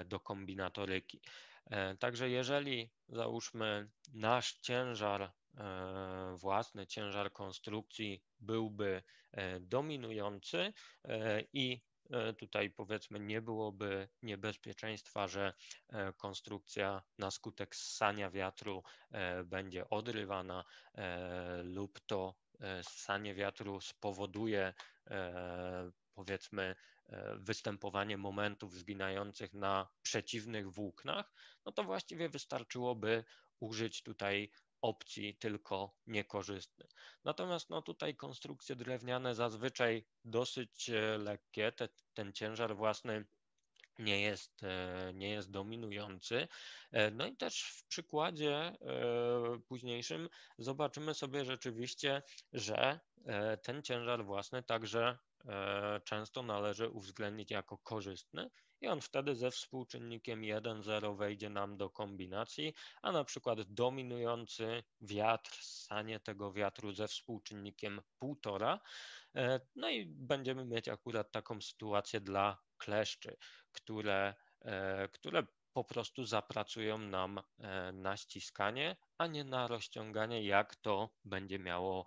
do kombinatoryki. Także jeżeli załóżmy nasz ciężar własny, ciężar konstrukcji byłby dominujący i E, tutaj powiedzmy nie byłoby niebezpieczeństwa, że e, konstrukcja na skutek ssania wiatru e, będzie odrywana lub to ssanie wiatru spowoduje powiedzmy występowanie momentów zginających na przeciwnych włóknach, no to właściwie wystarczyłoby użyć tutaj opcji, tylko niekorzystny. Natomiast no, tutaj konstrukcje drewniane zazwyczaj dosyć e, lekkie, te, ten ciężar własny nie jest, e, nie jest dominujący. E, no i też w przykładzie późniejszym zobaczymy sobie rzeczywiście, że ten ciężar własny także E, często należy uwzględnić jako korzystny i on wtedy ze współczynnikiem 1,0 wejdzie nam do kombinacji, a na przykład dominujący wiatr, sanie tego wiatru ze współczynnikiem 1,5, e, no i będziemy mieć akurat taką sytuację dla kleszczy, które, e, które po prostu zapracują nam na ściskanie, a nie na rozciąganie, jak to będzie miało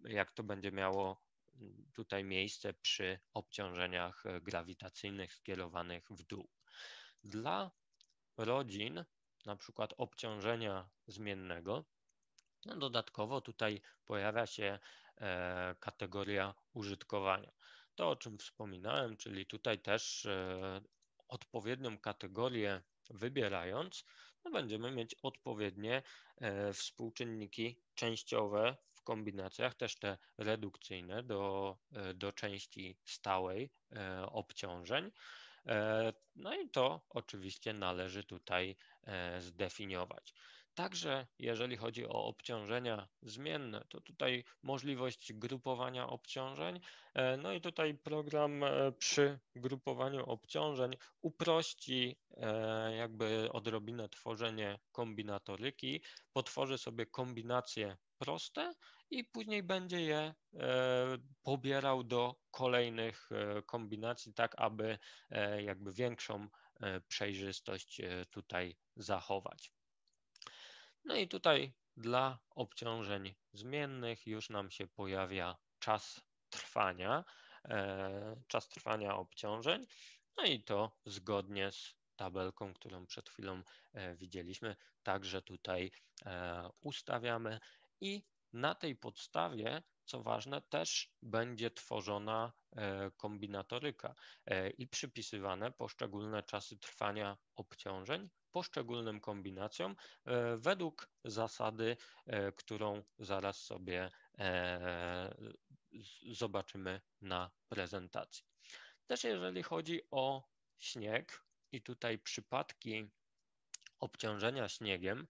jak to będzie miało tutaj miejsce przy obciążeniach e, grawitacyjnych skierowanych w dół. Dla rodzin, na przykład obciążenia zmiennego, no dodatkowo tutaj pojawia się e, kategoria użytkowania. To, o czym wspominałem, czyli tutaj też e, odpowiednią kategorię wybierając, no będziemy mieć odpowiednie e, współczynniki częściowe w kombinacjach też te redukcyjne do, e, do części stałej e, obciążeń. E, no i to oczywiście należy tutaj zdefiniować. Także jeżeli chodzi o obciążenia zmienne, to tutaj możliwość grupowania obciążeń. No i tutaj program przy grupowaniu obciążeń uprości jakby odrobinę tworzenie kombinatoryki, potworzy sobie kombinację proste i później będzie je e, pobierał do kolejnych e, kombinacji, tak aby e, jakby większą przejrzystość tutaj zachować. No i tutaj dla obciążeń zmiennych już nam się pojawia czas trwania, czas trwania obciążeń, no i to zgodnie z tabelką, którą przed chwilą widzieliśmy, także tutaj ustawiamy i na tej podstawie, co ważne, też będzie tworzona e, kombinatoryka e, i przypisywane poszczególne czasy trwania obciążeń poszczególnym kombinacjom e, według zasady, którą zaraz sobie zobaczymy na prezentacji. Też jeżeli chodzi o śnieg i tutaj przypadki obciążenia śniegiem,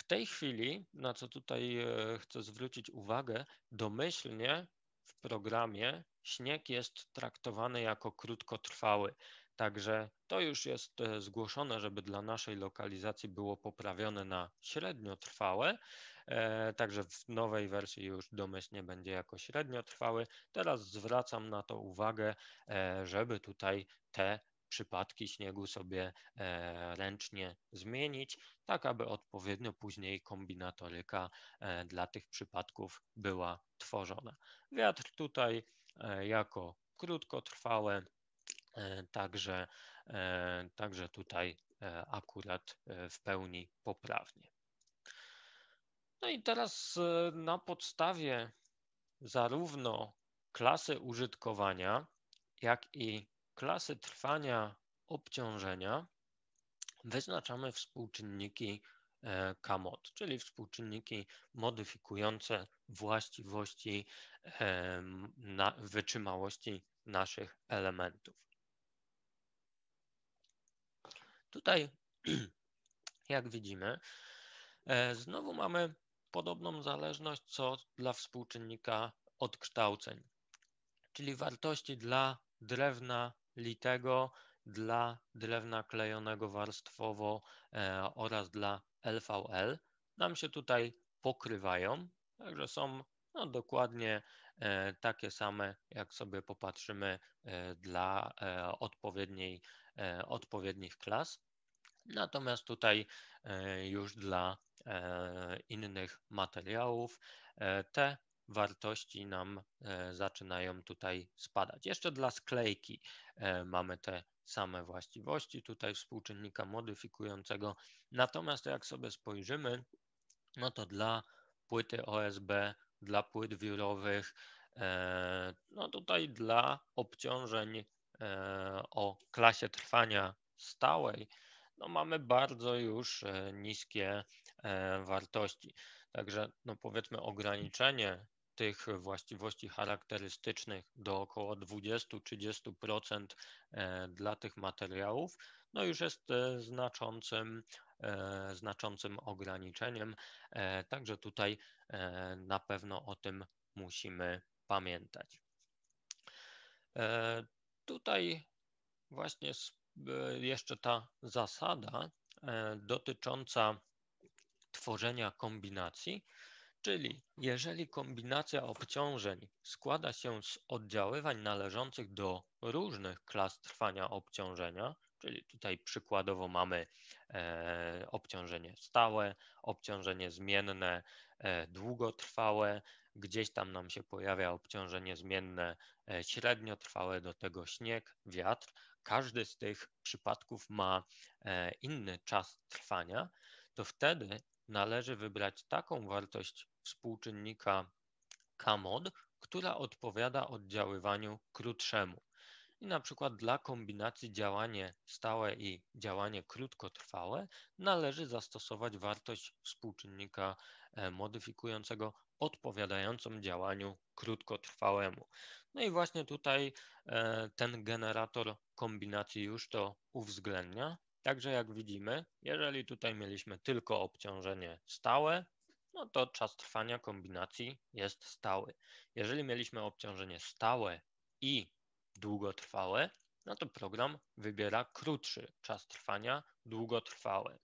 w tej chwili, na co tutaj e, chcę zwrócić uwagę, domyślnie w programie śnieg jest traktowany jako krótkotrwały. Także to już jest e, zgłoszone, żeby dla naszej lokalizacji było poprawione na średniotrwałe. E, także w nowej wersji już domyślnie będzie jako średniotrwały. Teraz zwracam na to uwagę, żeby tutaj te przypadki śniegu sobie e, ręcznie zmienić, tak aby odpowiednio później kombinatoryka e, dla tych przypadków była tworzona. Wiatr tutaj e, jako krótkotrwałe, także, także tutaj akurat w pełni poprawnie. No i teraz na podstawie zarówno klasy użytkowania, jak i klasy trwania obciążenia wyznaczamy współczynniki e, KMOD, czyli współczynniki modyfikujące właściwości e, wytrzymałości naszych elementów. Tutaj, jak widzimy, e, znowu mamy podobną zależność co dla współczynnika odkształceń, czyli wartości dla drewna litego, dla drewna klejonego warstwowo e, oraz dla LVL nam się tutaj pokrywają, także są no, dokładnie e, takie same, jak sobie popatrzymy e, dla odpowiedniej, odpowiednich klas. Natomiast tutaj już dla innych materiałów te wartości nam e, zaczynają tutaj spadać. Jeszcze dla sklejki e, mamy te same właściwości tutaj współczynnika modyfikującego. Natomiast jak sobie spojrzymy, no to dla płyty OSB, dla płyt wiórowych, e, no tutaj dla obciążeń o klasie trwania stałej, no mamy bardzo już niskie wartości. Także no powiedzmy ograniczenie tych właściwości charakterystycznych do około 20-30% e, dla tych materiałów, no już jest e, znaczącym, e, znaczącym ograniczeniem. Także tutaj na pewno o tym musimy pamiętać. Tutaj właśnie jeszcze ta zasada dotycząca tworzenia kombinacji Czyli jeżeli kombinacja obciążeń składa się z oddziaływań należących do różnych klas trwania obciążenia, czyli tutaj przykładowo mamy e, obciążenie stałe, obciążenie zmienne, e, długotrwałe, gdzieś tam nam się pojawia obciążenie zmienne, e, średniotrwałe, do tego śnieg, wiatr. Każdy z tych przypadków ma e, inny czas trwania, to wtedy należy wybrać taką wartość współczynnika KMOD, która odpowiada oddziaływaniu krótszemu. I na przykład dla kombinacji działanie stałe i działanie krótkotrwałe należy zastosować wartość współczynnika e, modyfikującego odpowiadającą działaniu krótkotrwałemu. No i właśnie tutaj e, ten generator kombinacji już to uwzględnia, Także jak widzimy, jeżeli tutaj mieliśmy tylko obciążenie stałe, no to czas trwania kombinacji jest stały. Jeżeli mieliśmy obciążenie stałe i długotrwałe, no to program wybiera krótszy czas trwania długotrwałe.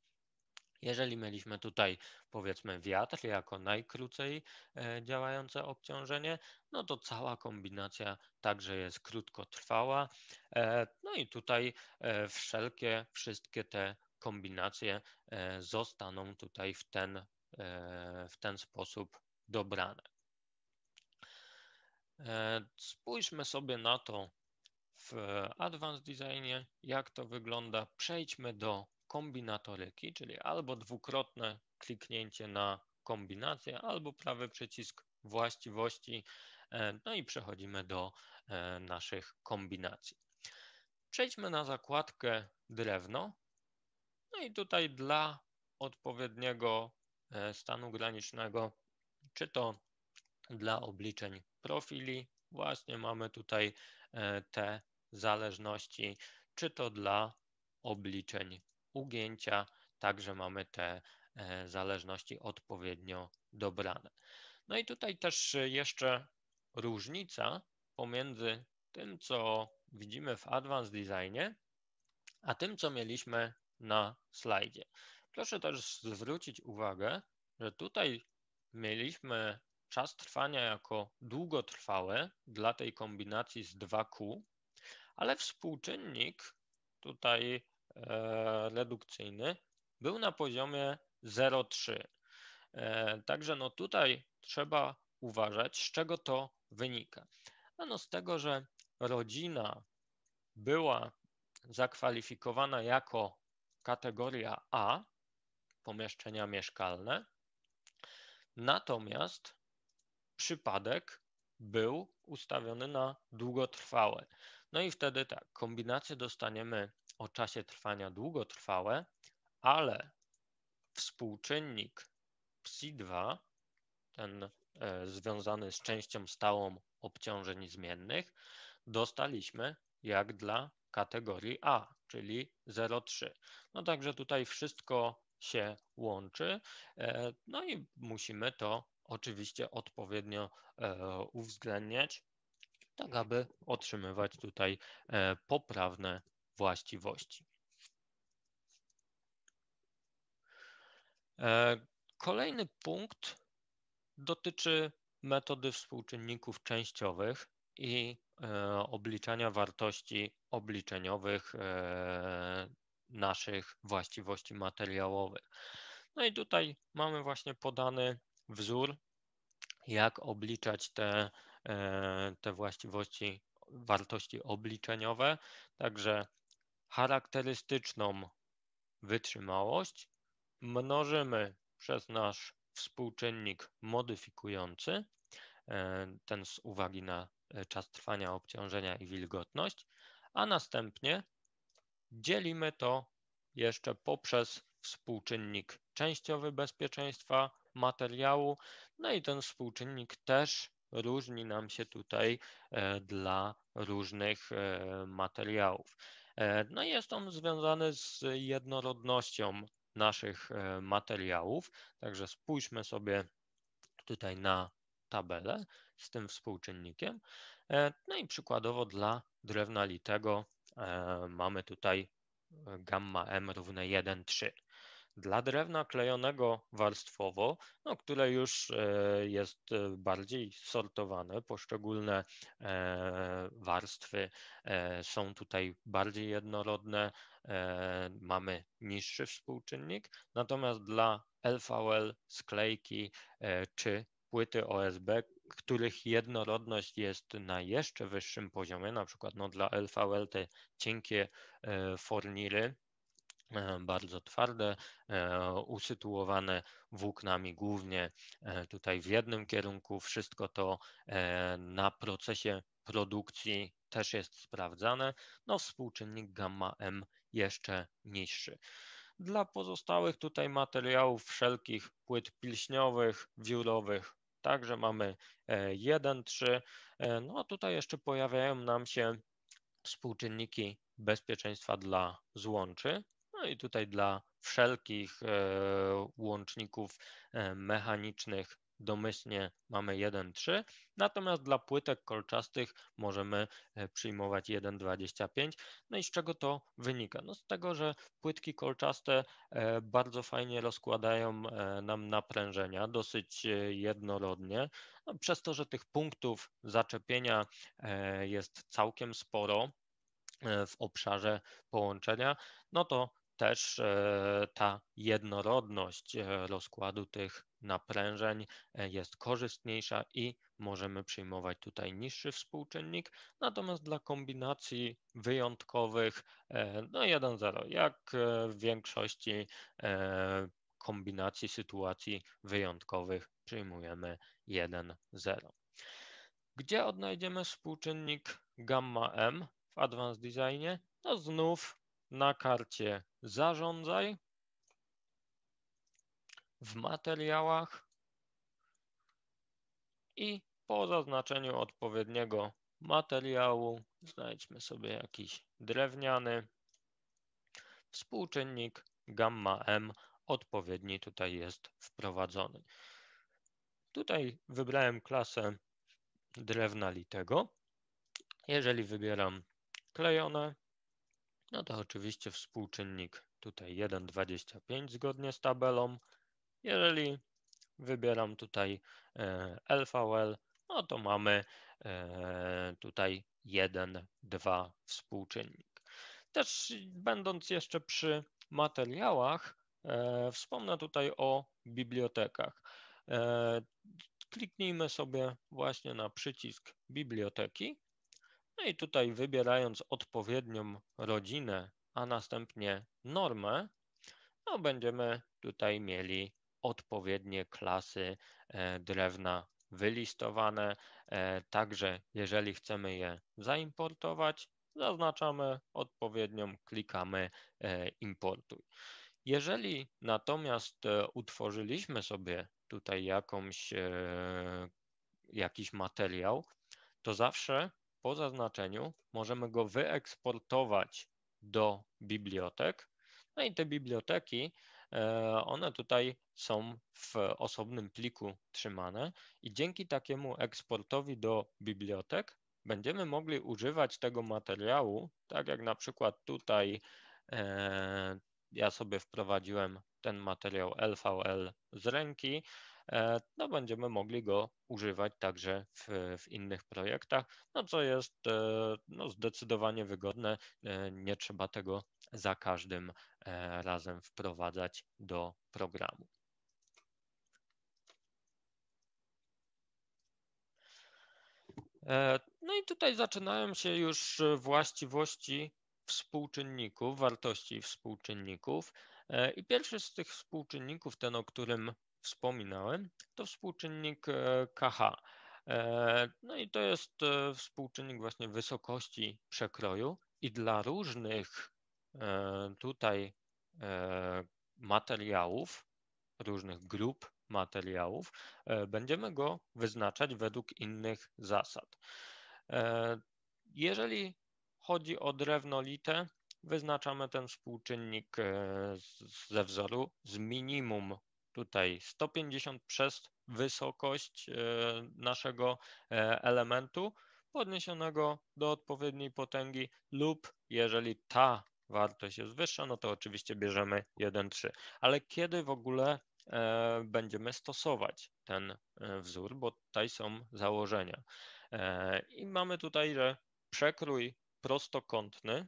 Jeżeli mieliśmy tutaj powiedzmy wiatr jako najkrócej e, działające obciążenie, no to cała kombinacja także jest krótkotrwała. E, no i tutaj e, wszelkie, wszystkie te kombinacje zostaną tutaj w ten, w ten sposób dobrane. Spójrzmy sobie na to w Advanced Designie, jak to wygląda. Przejdźmy do kombinatoryki, czyli albo dwukrotne kliknięcie na kombinację, albo prawy przycisk właściwości, e, no i przechodzimy do e, naszych kombinacji. Przejdźmy na zakładkę drewno. No i tutaj dla odpowiedniego e, stanu granicznego, czy to dla obliczeń profili, właśnie mamy tutaj te zależności, czy to dla obliczeń ugięcia, także mamy te e, zależności odpowiednio dobrane. No i tutaj też jeszcze różnica pomiędzy tym, co widzimy w Advanced Designie, a tym, co mieliśmy na slajdzie. Proszę też zwrócić uwagę, że tutaj mieliśmy czas trwania jako długotrwały dla tej kombinacji z 2Q, ale współczynnik tutaj E, redukcyjny był na poziomie 0,3. E, także no tutaj trzeba uważać, z czego to wynika. Ano z tego, że rodzina była zakwalifikowana jako kategoria A, pomieszczenia mieszkalne, natomiast przypadek był ustawiony na długotrwałe. No i wtedy tak, kombinację dostaniemy o czasie trwania długotrwałe, ale współczynnik psi2, ten e, związany z częścią stałą obciążeń zmiennych, dostaliśmy jak dla kategorii A, czyli 0,3. No także tutaj wszystko się łączy, e, no i musimy to oczywiście odpowiednio e, uwzględniać, tak aby otrzymywać tutaj poprawne właściwości. E, kolejny punkt dotyczy metody współczynników częściowych i e, obliczania wartości obliczeniowych e, naszych właściwości materiałowych. No i tutaj mamy właśnie podany wzór, jak obliczać te, te właściwości, wartości obliczeniowe. Także charakterystyczną wytrzymałość mnożymy przez nasz współczynnik modyfikujący, e, ten z uwagi na e, czas trwania obciążenia i wilgotność, a następnie dzielimy to jeszcze poprzez współczynnik częściowy bezpieczeństwa materiału. No i ten współczynnik też różni nam się tutaj e, dla różnych materiałów. E, no i jest on związany z jednorodnością naszych e, materiałów, także spójrzmy sobie tutaj na tabelę z tym współczynnikiem. E, no i przykładowo dla drewna litego mamy tutaj gamma m równe 1,3 dla drewna klejonego warstwowo, no, które już e, jest e, bardziej sortowane, poszczególne e, warstwy są tutaj bardziej jednorodne, mamy niższy współczynnik, natomiast dla LVL, sklejki czy płyty OSB, których jednorodność jest na jeszcze wyższym poziomie, na przykład no, dla LVL te cienkie forniry, E, bardzo twarde, e, usytuowane włóknami głównie e, tutaj w jednym kierunku. Wszystko to na procesie produkcji też jest sprawdzane. No, współczynnik gamma M jeszcze niższy. Dla pozostałych tutaj materiałów wszelkich płyt pilśniowych, wiórowych, także mamy 1,3. No a tutaj jeszcze pojawiają nam się współczynniki bezpieczeństwa dla złączy, no i tutaj dla wszelkich e, łączników e, mechanicznych domyślnie mamy 1,3, natomiast dla płytek kolczastych możemy e, przyjmować 1,25. No i z czego to wynika? No z tego, że płytki kolczaste bardzo fajnie rozkładają nam naprężenia, dosyć jednorodnie, no przez to, że tych punktów zaczepienia jest całkiem sporo w obszarze połączenia, no to też e, ta jednorodność e, rozkładu tych naprężeń e, jest korzystniejsza i możemy przyjmować tutaj niższy współczynnik. Natomiast dla kombinacji wyjątkowych, no 1,0, jak w większości kombinacji sytuacji wyjątkowych przyjmujemy 1,0. Gdzie odnajdziemy współczynnik gamma m w Advanced Designie? No znów na karcie Zarządzaj, w materiałach i po zaznaczeniu odpowiedniego materiału znajdźmy sobie jakiś drewniany współczynnik gamma m odpowiedni tutaj jest wprowadzony. Tutaj wybrałem klasę drewna litego. Jeżeli wybieram klejone, no to oczywiście współczynnik tutaj 1,25 zgodnie z tabelą. Jeżeli wybieram tutaj LVL, e, no to mamy e, tutaj 1,2 współczynnik. Też będąc jeszcze przy materiałach, e, wspomnę tutaj o bibliotekach. Kliknijmy sobie właśnie na przycisk biblioteki no i tutaj wybierając odpowiednią rodzinę, a następnie normę, no będziemy tutaj mieli odpowiednie klasy e, drewna wylistowane. E, także jeżeli chcemy je zaimportować, zaznaczamy odpowiednią, klikamy e, importuj. Jeżeli natomiast utworzyliśmy sobie tutaj jakąś, jakiś materiał, to zawsze po zaznaczeniu możemy go wyeksportować do bibliotek. No i te biblioteki, e, one tutaj są w osobnym pliku trzymane i dzięki takiemu eksportowi do bibliotek będziemy mogli używać tego materiału, tak jak na przykład tutaj e, ja sobie wprowadziłem ten materiał LVL z ręki. E, no będziemy mogli go używać także w, w innych projektach, no co jest e, no, zdecydowanie wygodne. E, nie trzeba tego za każdym razem wprowadzać do programu. No i tutaj zaczynają się już właściwości współczynników, wartości współczynników. I pierwszy z tych współczynników, ten o którym wspominałem, to współczynnik e, KH. E, no i to jest e, współczynnik właśnie wysokości przekroju i dla różnych tutaj materiałów, różnych grup materiałów, będziemy go wyznaczać według innych zasad. Jeżeli chodzi o drewno lite, wyznaczamy ten współczynnik ze wzoru z minimum tutaj 150 przez wysokość e, naszego e, elementu podniesionego do odpowiedniej potęgi lub jeżeli ta wartość jest wyższa, no to oczywiście bierzemy 1,3. Ale kiedy w ogóle e, będziemy stosować ten wzór, bo tutaj są założenia. I mamy tutaj, że przekrój prostokątny,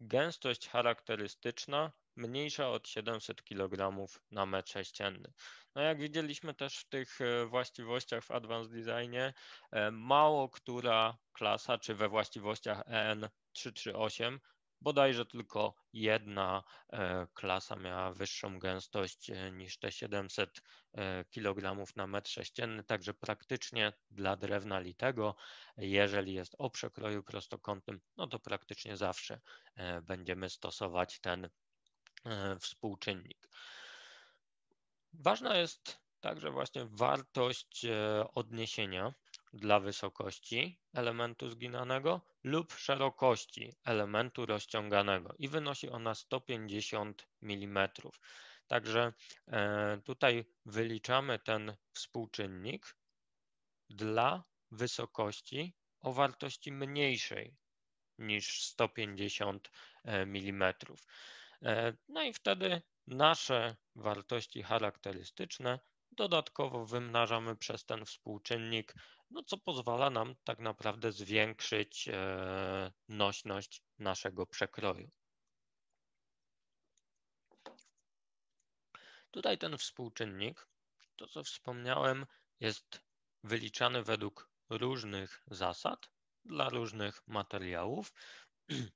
gęstość charakterystyczna mniejsza od 700 kg na metr sześcienny. No jak widzieliśmy też w tych e, właściwościach w Advanced Designie, e, mało która klasa, czy we właściwościach EN338 bodajże tylko jedna e, klasa miała wyższą gęstość niż te 700 kg na metr sześcienny, także praktycznie dla drewna litego, jeżeli jest o przekroju prostokątnym, no to praktycznie zawsze będziemy stosować ten E, współczynnik. Ważna jest także właśnie wartość e, odniesienia dla wysokości elementu zginanego lub szerokości elementu rozciąganego i wynosi ona 150 mm. Także e, tutaj wyliczamy ten współczynnik dla wysokości o wartości mniejszej niż 150 mm. E, no i wtedy nasze wartości charakterystyczne dodatkowo wymnażamy przez ten współczynnik, no co pozwala nam tak naprawdę zwiększyć e, nośność naszego przekroju. Tutaj ten współczynnik, to co wspomniałem, jest wyliczany według różnych zasad dla różnych materiałów.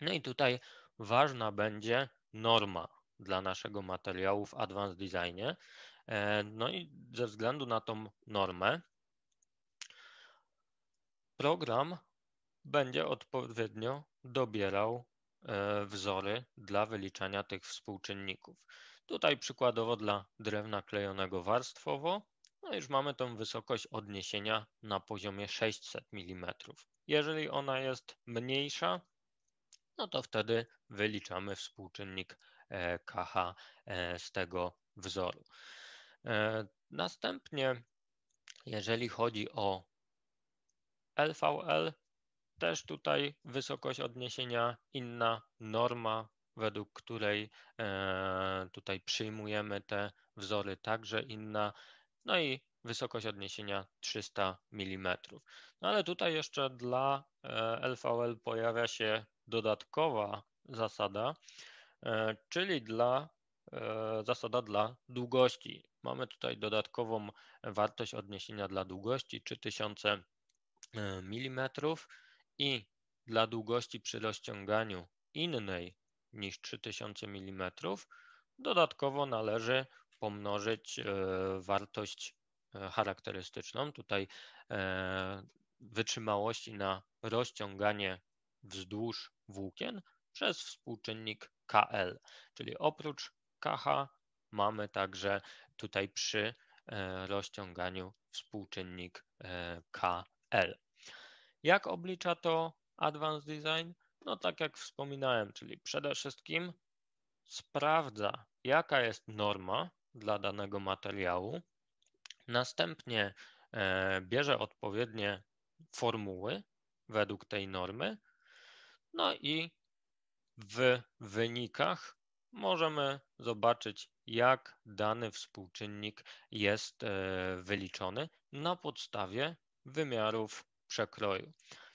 No i tutaj ważna będzie norma dla naszego materiału w Advanced Designie. E, no i ze względu na tą normę program będzie odpowiednio dobierał e, wzory dla wyliczania tych współczynników. Tutaj przykładowo dla drewna klejonego warstwowo, no już mamy tą wysokość odniesienia na poziomie 600 mm. Jeżeli ona jest mniejsza, no to wtedy wyliczamy współczynnik e, KH e, z tego wzoru. E, następnie, jeżeli chodzi o LVL, też tutaj wysokość odniesienia inna, norma, według której tutaj przyjmujemy te wzory także inna, no i wysokość odniesienia 300 mm. No ale tutaj jeszcze dla LVL pojawia się dodatkowa zasada, e, czyli dla e, zasada dla długości. Mamy tutaj dodatkową wartość odniesienia dla długości 3000 e, mm i dla długości przy rozciąganiu innej niż 3000 mm dodatkowo należy pomnożyć wartość charakterystyczną, tutaj wytrzymałości na rozciąganie wzdłuż włókien przez współczynnik KL, czyli oprócz KH mamy także tutaj przy e, rozciąganiu współczynnik e, KL. Jak oblicza to Advanced Design? No tak jak wspominałem, czyli przede wszystkim sprawdza jaka jest norma dla danego materiału, następnie e, bierze odpowiednie formuły według tej normy no i w wynikach możemy zobaczyć, jak dany współczynnik jest e, wyliczony na podstawie wymiarów przekroju.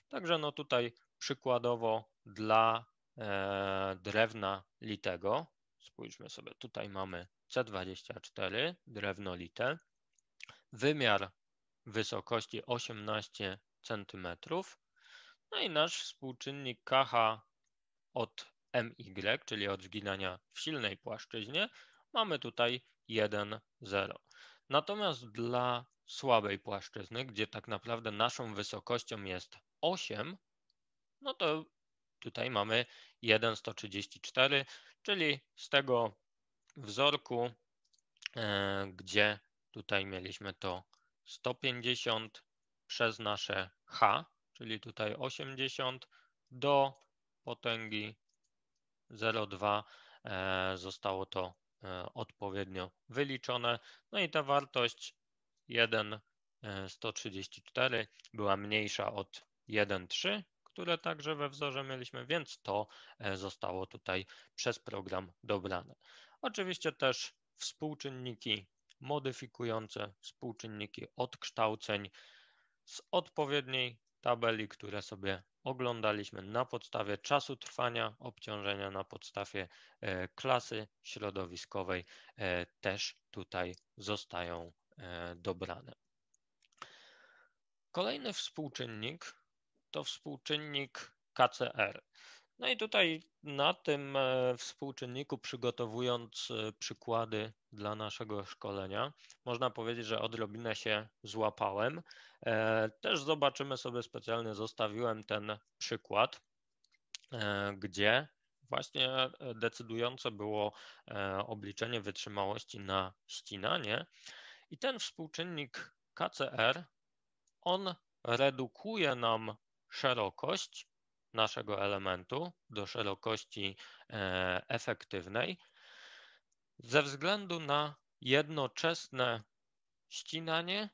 Także no tutaj przykładowo dla e, drewna litego, spójrzmy sobie, tutaj mamy C24, drewno lite, wymiar wysokości 18 cm, no i nasz współczynnik KH od MY, czyli od zginania w silnej płaszczyźnie, mamy tutaj 1, 0. Natomiast dla słabej płaszczyzny, gdzie tak naprawdę naszą wysokością jest 8, no to tutaj mamy 1,134, czyli z tego wzorku, e, gdzie tutaj mieliśmy to 150 przez nasze h, czyli tutaj 80 do potęgi 0,2 e, zostało to e, odpowiednio wyliczone. No i ta wartość 1,134 e, była mniejsza od 1,3, które także we wzorze mieliśmy, więc to zostało tutaj przez program dobrane. Oczywiście też współczynniki modyfikujące, współczynniki odkształceń z odpowiedniej tabeli, które sobie oglądaliśmy na podstawie czasu trwania obciążenia, na podstawie e, klasy środowiskowej e, też tutaj zostają e, dobrane. Kolejny współczynnik to współczynnik KCR. No i tutaj na tym e, współczynniku, przygotowując e, przykłady dla naszego szkolenia, można powiedzieć, że odrobinę się złapałem. E, też zobaczymy sobie specjalnie, zostawiłem ten przykład, gdzie właśnie decydujące było obliczenie wytrzymałości na ścinanie. I ten współczynnik KCR, on redukuje nam szerokość naszego elementu do szerokości e, efektywnej ze względu na jednoczesne ścinanie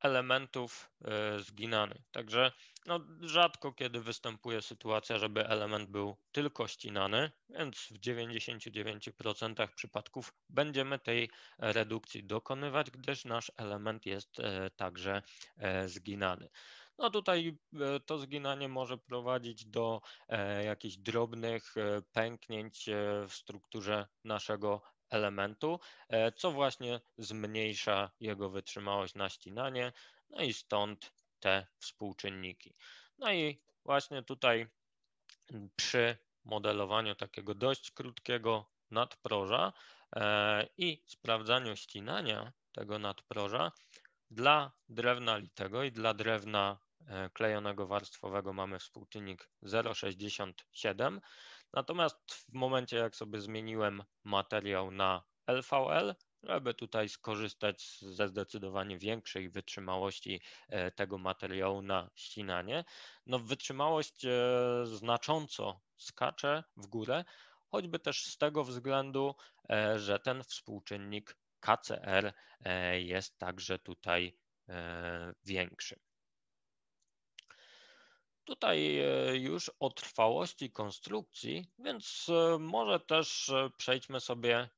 elementów e, zginanych. Także no, rzadko kiedy występuje sytuacja, żeby element był tylko ścinany, więc w 99% przypadków będziemy tej redukcji dokonywać, gdyż nasz element jest e, także zginany. No tutaj e, to zginanie może prowadzić do e, jakichś drobnych e, pęknięć w strukturze naszego elementu, co właśnie zmniejsza jego wytrzymałość na ścinanie, no i stąd te współczynniki. No i właśnie tutaj przy modelowaniu takiego dość krótkiego nadproża i sprawdzaniu ścinania tego nadproża dla drewna litego i dla drewna E, klejonego warstwowego mamy współczynnik 0,67. Natomiast w momencie, jak sobie zmieniłem materiał na LVL, żeby tutaj skorzystać ze zdecydowanie większej wytrzymałości e, tego materiału na ścinanie, no wytrzymałość e, znacząco skacze w górę, choćby też z tego względu, że ten współczynnik KCR jest także tutaj większy. Tutaj e, już o trwałości konstrukcji, więc e, może też e, przejdźmy sobie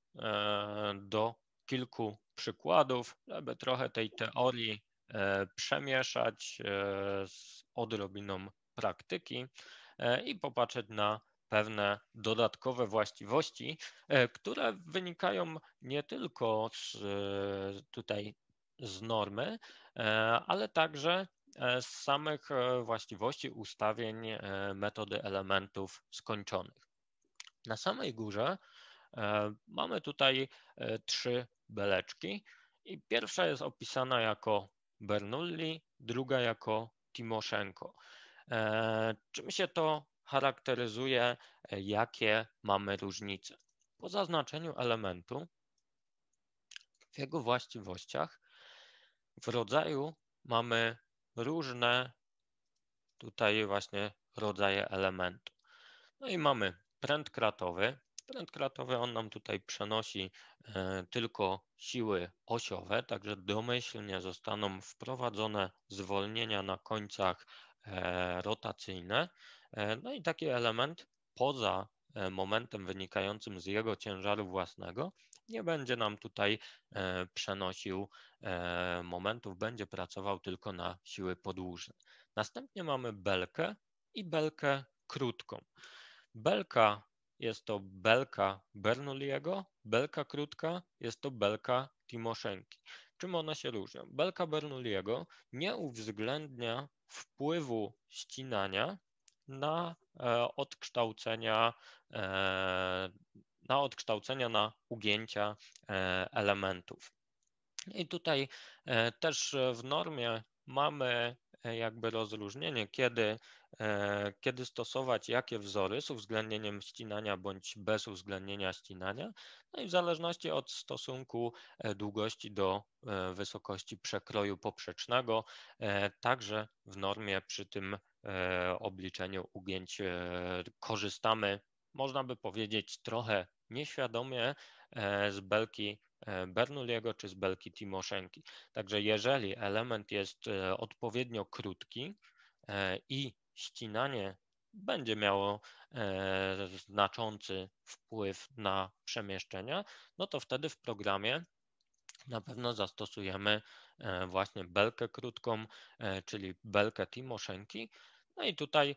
do kilku przykładów, żeby trochę tej teorii przemieszać z odrobiną praktyki i popatrzeć na pewne dodatkowe właściwości, które wynikają nie tylko z, tutaj z normy, ale także E, z samych e, właściwości ustawień e, metody elementów skończonych. Na samej górze mamy tutaj trzy beleczki i pierwsza jest opisana jako Bernoulli, druga jako Timoszenko. Czym się to charakteryzuje, jakie mamy różnice? Po zaznaczeniu elementu w jego właściwościach w rodzaju mamy różne tutaj właśnie rodzaje elementu. No i mamy pręt kratowy. Pręt kratowy on nam tutaj przenosi e, tylko siły osiowe, także domyślnie zostaną wprowadzone zwolnienia na końcach e, rotacyjne. E, no i taki element poza momentem wynikającym z jego ciężaru własnego nie będzie nam tutaj e, przenosił e, momentów, będzie pracował tylko na siły podłużne. Następnie mamy belkę i belkę krótką. Belka jest to belka Bernoulliego, belka krótka jest to belka Timoszenki. Czym one się różnią? Belka Bernoulliego nie uwzględnia wpływu ścinania na e, odkształcenia na odkształcenia, na ugięcia e, elementów. I tutaj e, też w normie mamy e, jakby rozróżnienie, kiedy, kiedy stosować jakie wzory z uwzględnieniem ścinania bądź bez uwzględnienia ścinania, no i w zależności od stosunku długości do wysokości przekroju poprzecznego, także w normie przy tym obliczeniu ugięć korzystamy, można by powiedzieć, trochę nieświadomie e, z belki e, Bernoulliego czy z belki Timoszenki. Także jeżeli element jest e, odpowiednio krótki i ścinanie będzie miało znaczący wpływ na przemieszczenia, no to wtedy w programie na pewno zastosujemy właśnie belkę krótką, czyli belkę Timoszenki. No i tutaj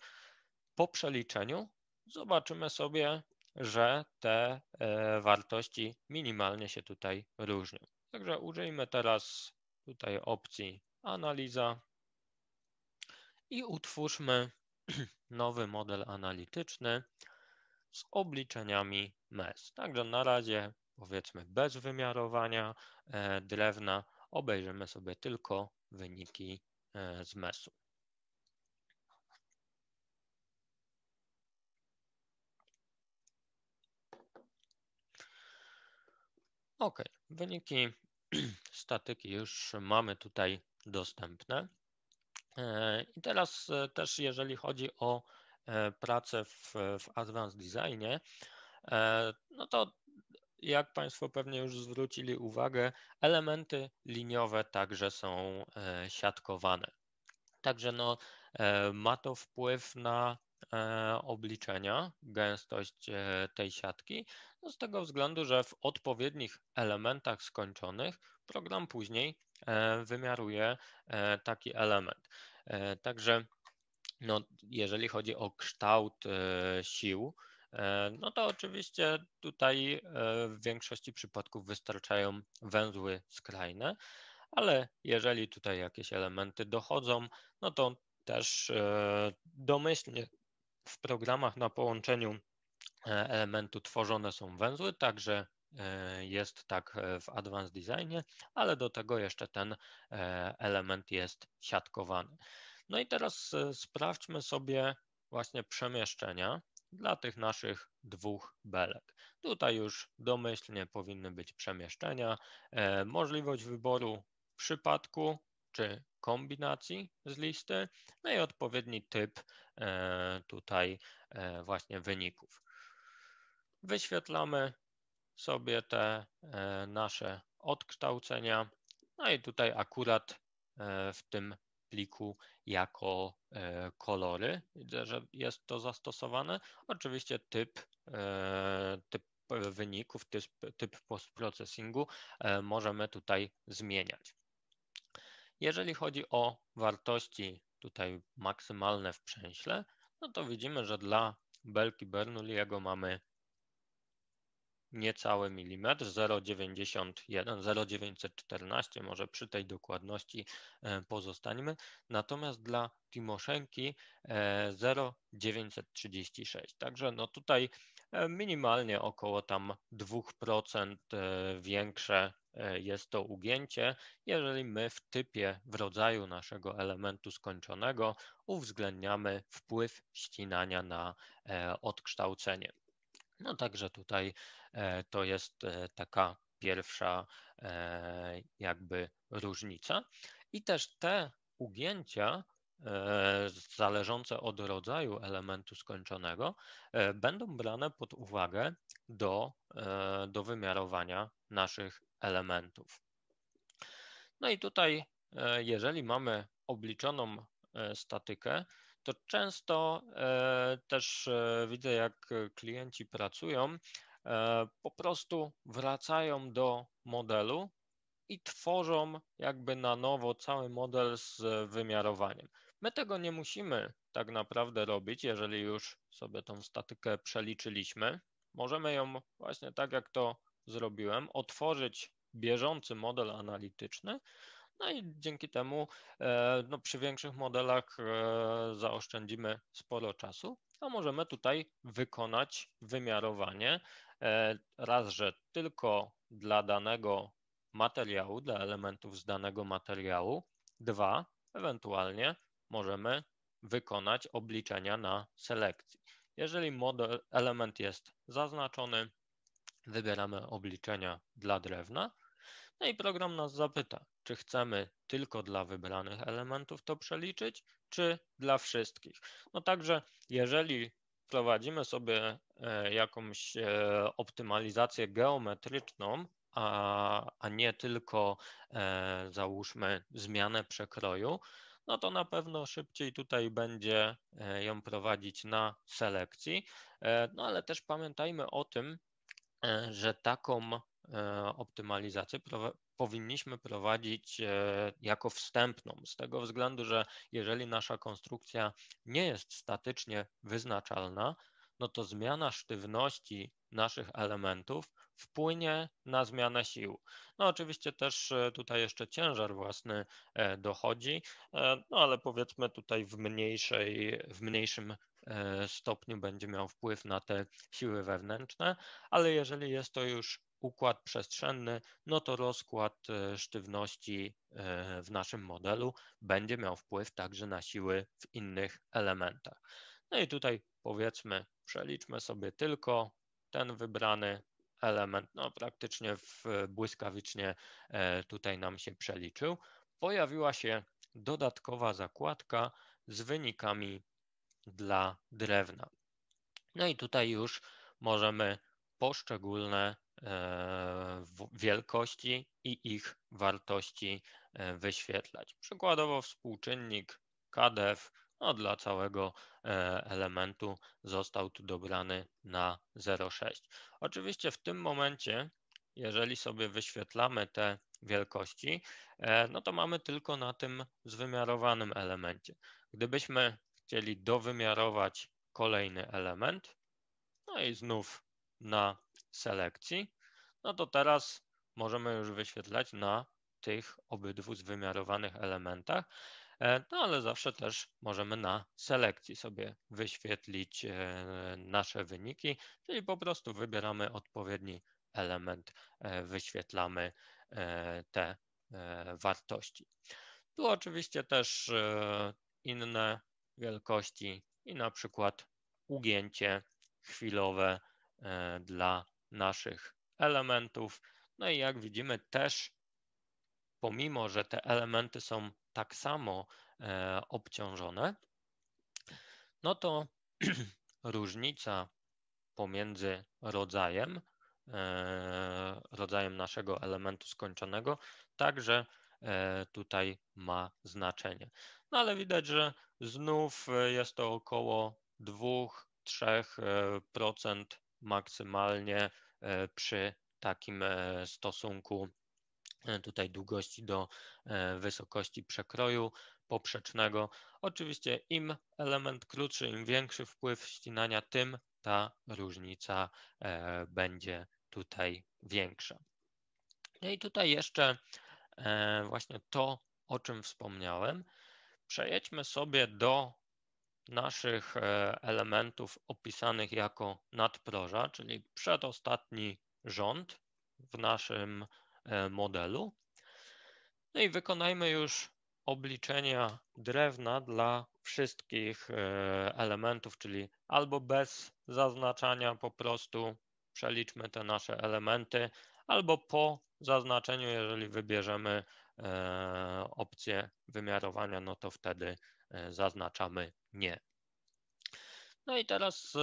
po przeliczeniu zobaczymy sobie, że te e, wartości minimalnie się tutaj różnią. Także użyjmy teraz tutaj opcji analiza i utwórzmy nowy model analityczny z obliczeniami MES. Także na razie powiedzmy bez wymiarowania e, drewna obejrzymy sobie tylko wyniki e, z MES-u. OK, wyniki statyki już mamy tutaj dostępne. E, I teraz e, też jeżeli chodzi o e, pracę w, w Advanced Designie, no to jak Państwo pewnie już zwrócili uwagę, elementy liniowe także są siatkowane. Także no, ma to wpływ na E, obliczenia gęstość e, tej siatki, no z tego względu, że w odpowiednich elementach skończonych program później e, wymiaruje taki element. Także no, jeżeli chodzi o kształt sił, no to oczywiście tutaj w większości przypadków wystarczają węzły skrajne, ale jeżeli tutaj jakieś elementy dochodzą, no to też domyślnie w programach na połączeniu e, elementu tworzone są węzły, także e, jest tak e, w Advanced Designie, ale do tego jeszcze ten element jest siatkowany. No i teraz sprawdźmy sobie właśnie przemieszczenia dla tych naszych dwóch belek. Tutaj już domyślnie powinny być przemieszczenia, możliwość wyboru przypadku czy kombinacji z listy, no i odpowiedni typ e, tutaj e, właśnie wyników. Wyświetlamy sobie te e, nasze odkształcenia, no i tutaj akurat w tym pliku jako kolory. Widzę, że jest to zastosowane. Oczywiście typ, typ wyników, typ, typ post możemy tutaj zmieniać. Jeżeli chodzi o wartości tutaj maksymalne w przęśle, no to widzimy, że dla belki Bernoulliego mamy niecały milimetr, 0,91, 0,914, może przy tej dokładności e, pozostańmy. Natomiast dla Timoszenki 0,936. E, Także no tutaj E, minimalnie około tam 2% e, większe e, jest to ugięcie, jeżeli my w typie, w rodzaju naszego elementu skończonego uwzględniamy wpływ ścinania na odkształcenie. No także tutaj to jest taka pierwsza jakby różnica. I też te ugięcia E, zależące od rodzaju elementu skończonego, e, będą brane pod uwagę do, e, do wymiarowania naszych elementów. No i tutaj, jeżeli mamy obliczoną statykę, to często też widzę, jak klienci pracują, po prostu wracają do modelu i tworzą jakby na nowo cały model z wymiarowaniem. My tego nie musimy tak naprawdę robić, jeżeli już sobie tą statykę przeliczyliśmy. Możemy ją właśnie tak, jak to zrobiłem, otworzyć bieżący model analityczny. No i dzięki temu e, no, przy większych modelach e, zaoszczędzimy sporo czasu, a możemy tutaj wykonać wymiarowanie e, raz, że tylko dla danego materiału, dla elementów z danego materiału, dwa, ewentualnie możemy wykonać obliczenia na selekcji. Jeżeli model element jest zaznaczony, wybieramy obliczenia dla drewna, no i program nas zapyta, czy chcemy tylko dla wybranych elementów to przeliczyć, czy dla wszystkich. No także, jeżeli prowadzimy sobie e, jakąś e, optymalizację geometryczną, a, a nie tylko e, załóżmy zmianę przekroju, no to na pewno szybciej tutaj będzie e, ją prowadzić na selekcji. E, no ale też pamiętajmy o tym, e, że taką optymalizację powinniśmy prowadzić jako wstępną, z tego względu, że jeżeli nasza konstrukcja nie jest statycznie wyznaczalna, no to zmiana sztywności naszych elementów wpłynie na zmianę sił. No oczywiście też e, tutaj jeszcze ciężar własny e, dochodzi, e, no ale powiedzmy tutaj w, mniejszej, w mniejszym stopniu będzie miał wpływ na te siły wewnętrzne, ale jeżeli jest to już układ przestrzenny, no to rozkład sztywności w naszym modelu będzie miał wpływ także na siły w innych elementach. No i tutaj powiedzmy, przeliczmy sobie tylko ten wybrany element no, praktycznie w, błyskawicznie e, tutaj nam się przeliczył. Pojawiła się dodatkowa zakładka z wynikami dla drewna. No i tutaj już możemy poszczególne e, wielkości i ich wartości e, wyświetlać. Przykładowo współczynnik KDF no dla całego e, elementu został tu dobrany na 0,6. Oczywiście w tym momencie, jeżeli sobie wyświetlamy te wielkości, e, no to mamy tylko na tym zwymiarowanym elemencie. Gdybyśmy chcieli dowymiarować kolejny element, no i znów na selekcji, no to teraz możemy już wyświetlać na tych obydwu zwymiarowanych elementach. E, no ale zawsze też możemy na selekcji sobie wyświetlić e, nasze wyniki, czyli po prostu wybieramy odpowiedni element, e, wyświetlamy te wartości. Tu oczywiście też inne wielkości i na przykład ugięcie chwilowe dla naszych elementów. No i jak widzimy też, pomimo że te elementy są tak samo e, obciążone, no to różnica pomiędzy rodzajem, e, rodzajem naszego elementu skończonego także e, tutaj ma znaczenie. No ale widać, że znów jest to około 2-3% maksymalnie przy takim stosunku E, tutaj długości do e, wysokości przekroju poprzecznego. Oczywiście im element krótszy, im większy wpływ ścinania, tym ta różnica e, będzie tutaj większa. No i tutaj jeszcze właśnie to, o czym wspomniałem. Przejedźmy sobie do naszych elementów opisanych jako nadproża, czyli przedostatni rząd w naszym E, modelu. No i wykonajmy już obliczenia drewna dla wszystkich e, elementów, czyli albo bez zaznaczania po prostu przeliczmy te nasze elementy, albo po zaznaczeniu, jeżeli wybierzemy e, opcję wymiarowania, no to wtedy zaznaczamy nie. No i teraz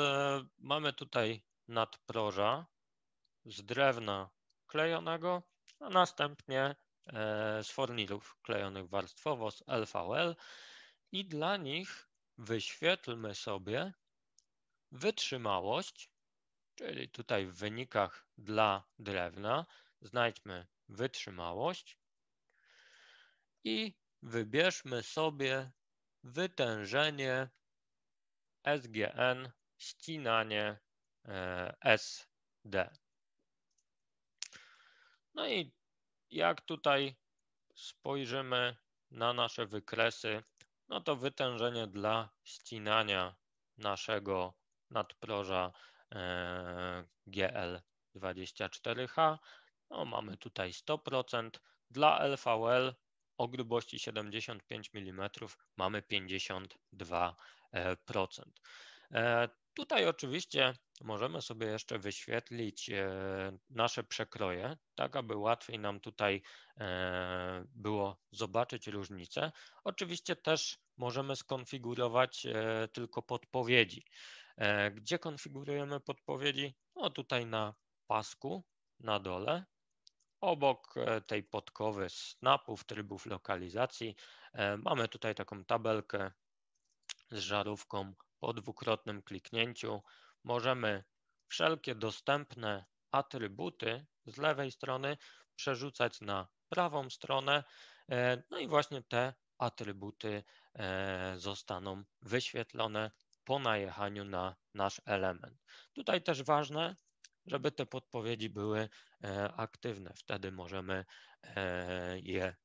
mamy tutaj nadproża z drewna klejonego a następnie e, z fornirów klejonych warstwowo z LVL i dla nich wyświetlmy sobie wytrzymałość, czyli tutaj w wynikach dla drewna znajdźmy wytrzymałość i wybierzmy sobie wytężenie SGN ścinanie e, SD. No i jak tutaj spojrzymy na nasze wykresy, no to wytężenie dla ścinania naszego nadproża e, GL24H, no mamy tutaj 100%, dla LVL o grubości 75 mm mamy 52%. E, tutaj oczywiście możemy sobie jeszcze wyświetlić e, nasze przekroje, tak aby łatwiej nam tutaj e, było zobaczyć różnice. Oczywiście też możemy skonfigurować e, tylko podpowiedzi. Gdzie konfigurujemy podpowiedzi? No tutaj na pasku, na dole, obok tej podkowy snapów, trybów lokalizacji. Mamy tutaj taką tabelkę z żarówką po dwukrotnym kliknięciu możemy wszelkie dostępne atrybuty z lewej strony przerzucać na prawą stronę, e, no i właśnie te atrybuty e, zostaną wyświetlone po najechaniu na nasz element. Tutaj też ważne, żeby te podpowiedzi były e, aktywne. Wtedy możemy je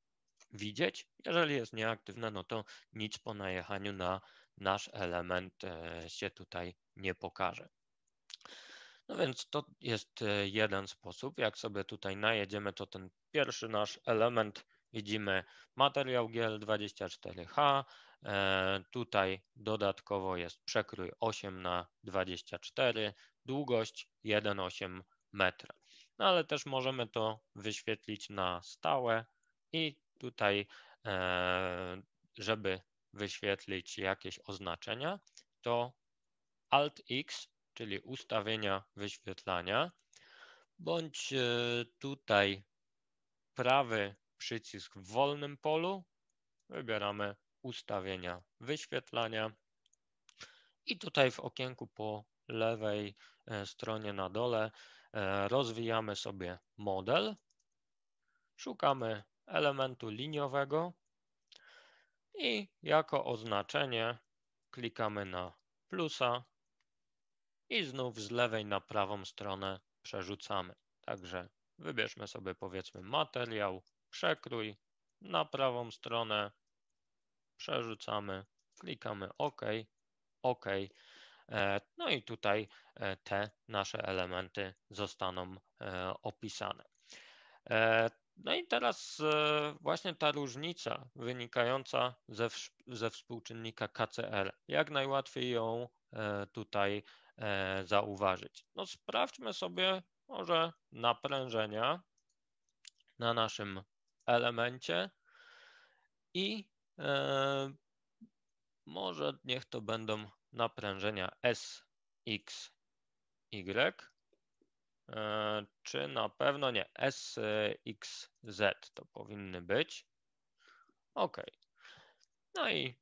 widzieć. Jeżeli jest nieaktywne, no to nic po najechaniu na nasz element się tutaj nie pokaże. No więc to jest e, jeden sposób. Jak sobie tutaj najedziemy, to ten pierwszy nasz element widzimy materiał GL24H. E, tutaj dodatkowo jest przekrój 8 na 24, długość 1,8 metra. No ale też możemy to wyświetlić na stałe i tutaj, e, żeby wyświetlić jakieś oznaczenia, to Alt-X, czyli ustawienia wyświetlania, bądź e, tutaj prawy przycisk w wolnym polu, wybieramy ustawienia wyświetlania i tutaj w okienku po lewej e, stronie na dole e, rozwijamy sobie model, szukamy elementu liniowego i jako oznaczenie klikamy na plusa i znów z lewej na prawą stronę przerzucamy. Także wybierzmy sobie powiedzmy materiał, przekrój, na prawą stronę przerzucamy, klikamy OK, OK. E, no i tutaj e, te nasze elementy zostaną e, opisane. No i teraz właśnie ta różnica wynikająca ze, ze współczynnika KCL. Jak najłatwiej ją tutaj E, zauważyć. No sprawdźmy sobie może naprężenia na naszym elemencie i e, może niech to będą naprężenia S, X, Y. E, czy na pewno nie? S, X, Z to powinny być. OK. No i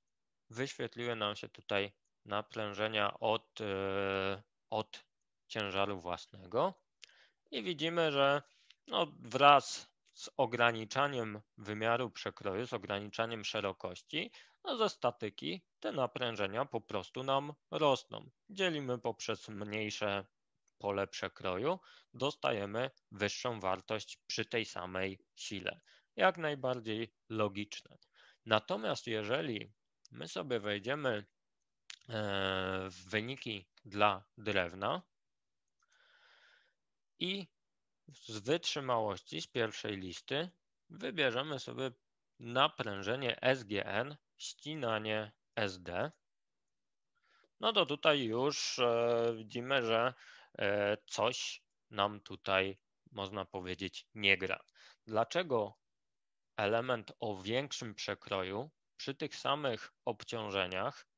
wyświetliły nam się tutaj naprężenia od, e, od ciężaru własnego i widzimy, że no wraz z ograniczaniem wymiaru przekroju, z ograniczaniem szerokości, no ze statyki te naprężenia po prostu nam rosną. Dzielimy poprzez mniejsze pole przekroju, dostajemy wyższą wartość przy tej samej sile. Jak najbardziej logiczne. Natomiast jeżeli my sobie wejdziemy E, wyniki dla drewna i z wytrzymałości z pierwszej listy wybierzemy sobie naprężenie SGN, ścinanie SD. No to tutaj już e, widzimy, że e, coś nam tutaj można powiedzieć nie gra. Dlaczego element o większym przekroju przy tych samych obciążeniach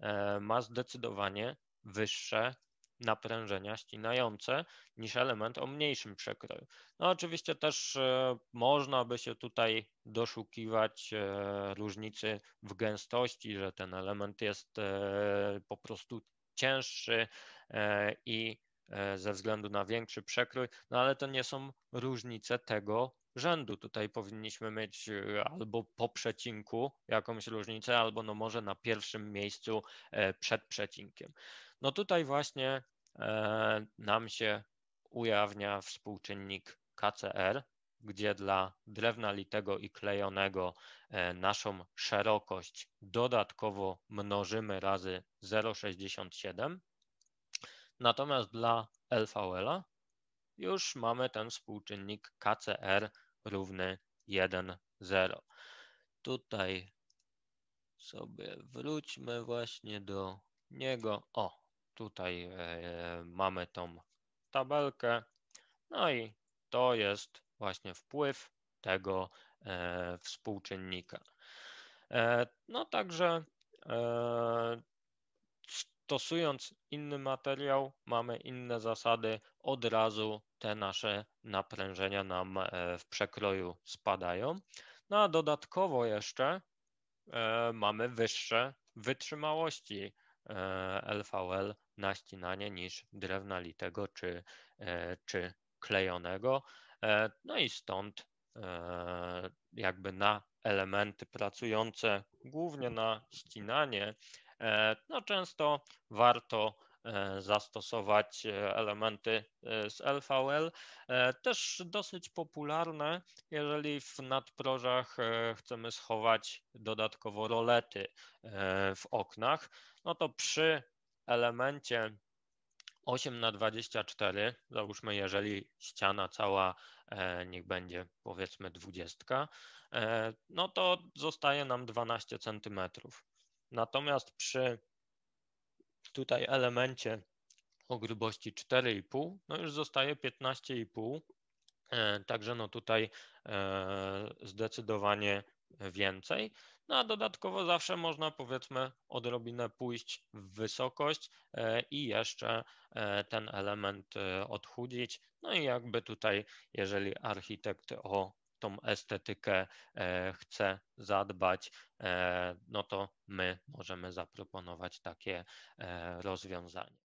E, ma zdecydowanie wyższe naprężenia ścinające niż element o mniejszym przekroju. No oczywiście też e, można by się tutaj doszukiwać e, różnicy w gęstości, że ten element jest po prostu cięższy i ze względu na większy przekrój, no ale to nie są różnice tego, rzędu. Tutaj powinniśmy mieć e, albo po przecinku jakąś różnicę, albo no może na pierwszym miejscu e, przed przecinkiem. No tutaj właśnie e, nam się ujawnia współczynnik KCR, gdzie dla drewna litego i klejonego naszą szerokość dodatkowo mnożymy razy 0,67. Natomiast dla LVL-a już mamy ten współczynnik KCR równy 1, 0. Tutaj sobie wróćmy właśnie do niego. O, tutaj e, mamy tą tabelkę. No i to jest właśnie wpływ tego e, współczynnika. E, no także e, stosując inny materiał mamy inne zasady od razu te nasze naprężenia nam e, w przekroju spadają. No a dodatkowo jeszcze e, mamy wyższe wytrzymałości e, LVL na ścinanie niż drewna litego czy, czy klejonego. No i stąd jakby na elementy pracujące głównie na ścinanie, no często warto E, zastosować e, elementy e, z LVL. Też dosyć popularne, jeżeli w nadprożach chcemy schować dodatkowo rolety w oknach, no to przy elemencie 8 na 24, załóżmy, jeżeli ściana cała niech będzie powiedzmy 20, no to zostaje nam 12 cm. Natomiast przy tutaj elemencie o grubości 4,5, no już zostaje 15,5, e, także no tutaj e, zdecydowanie więcej. No a dodatkowo zawsze można powiedzmy odrobinę pójść w wysokość e, i jeszcze ten element odchudzić. No i jakby tutaj, jeżeli architekt o tą estetykę e, chce zadbać, e, no to my możemy zaproponować takie e, rozwiązanie.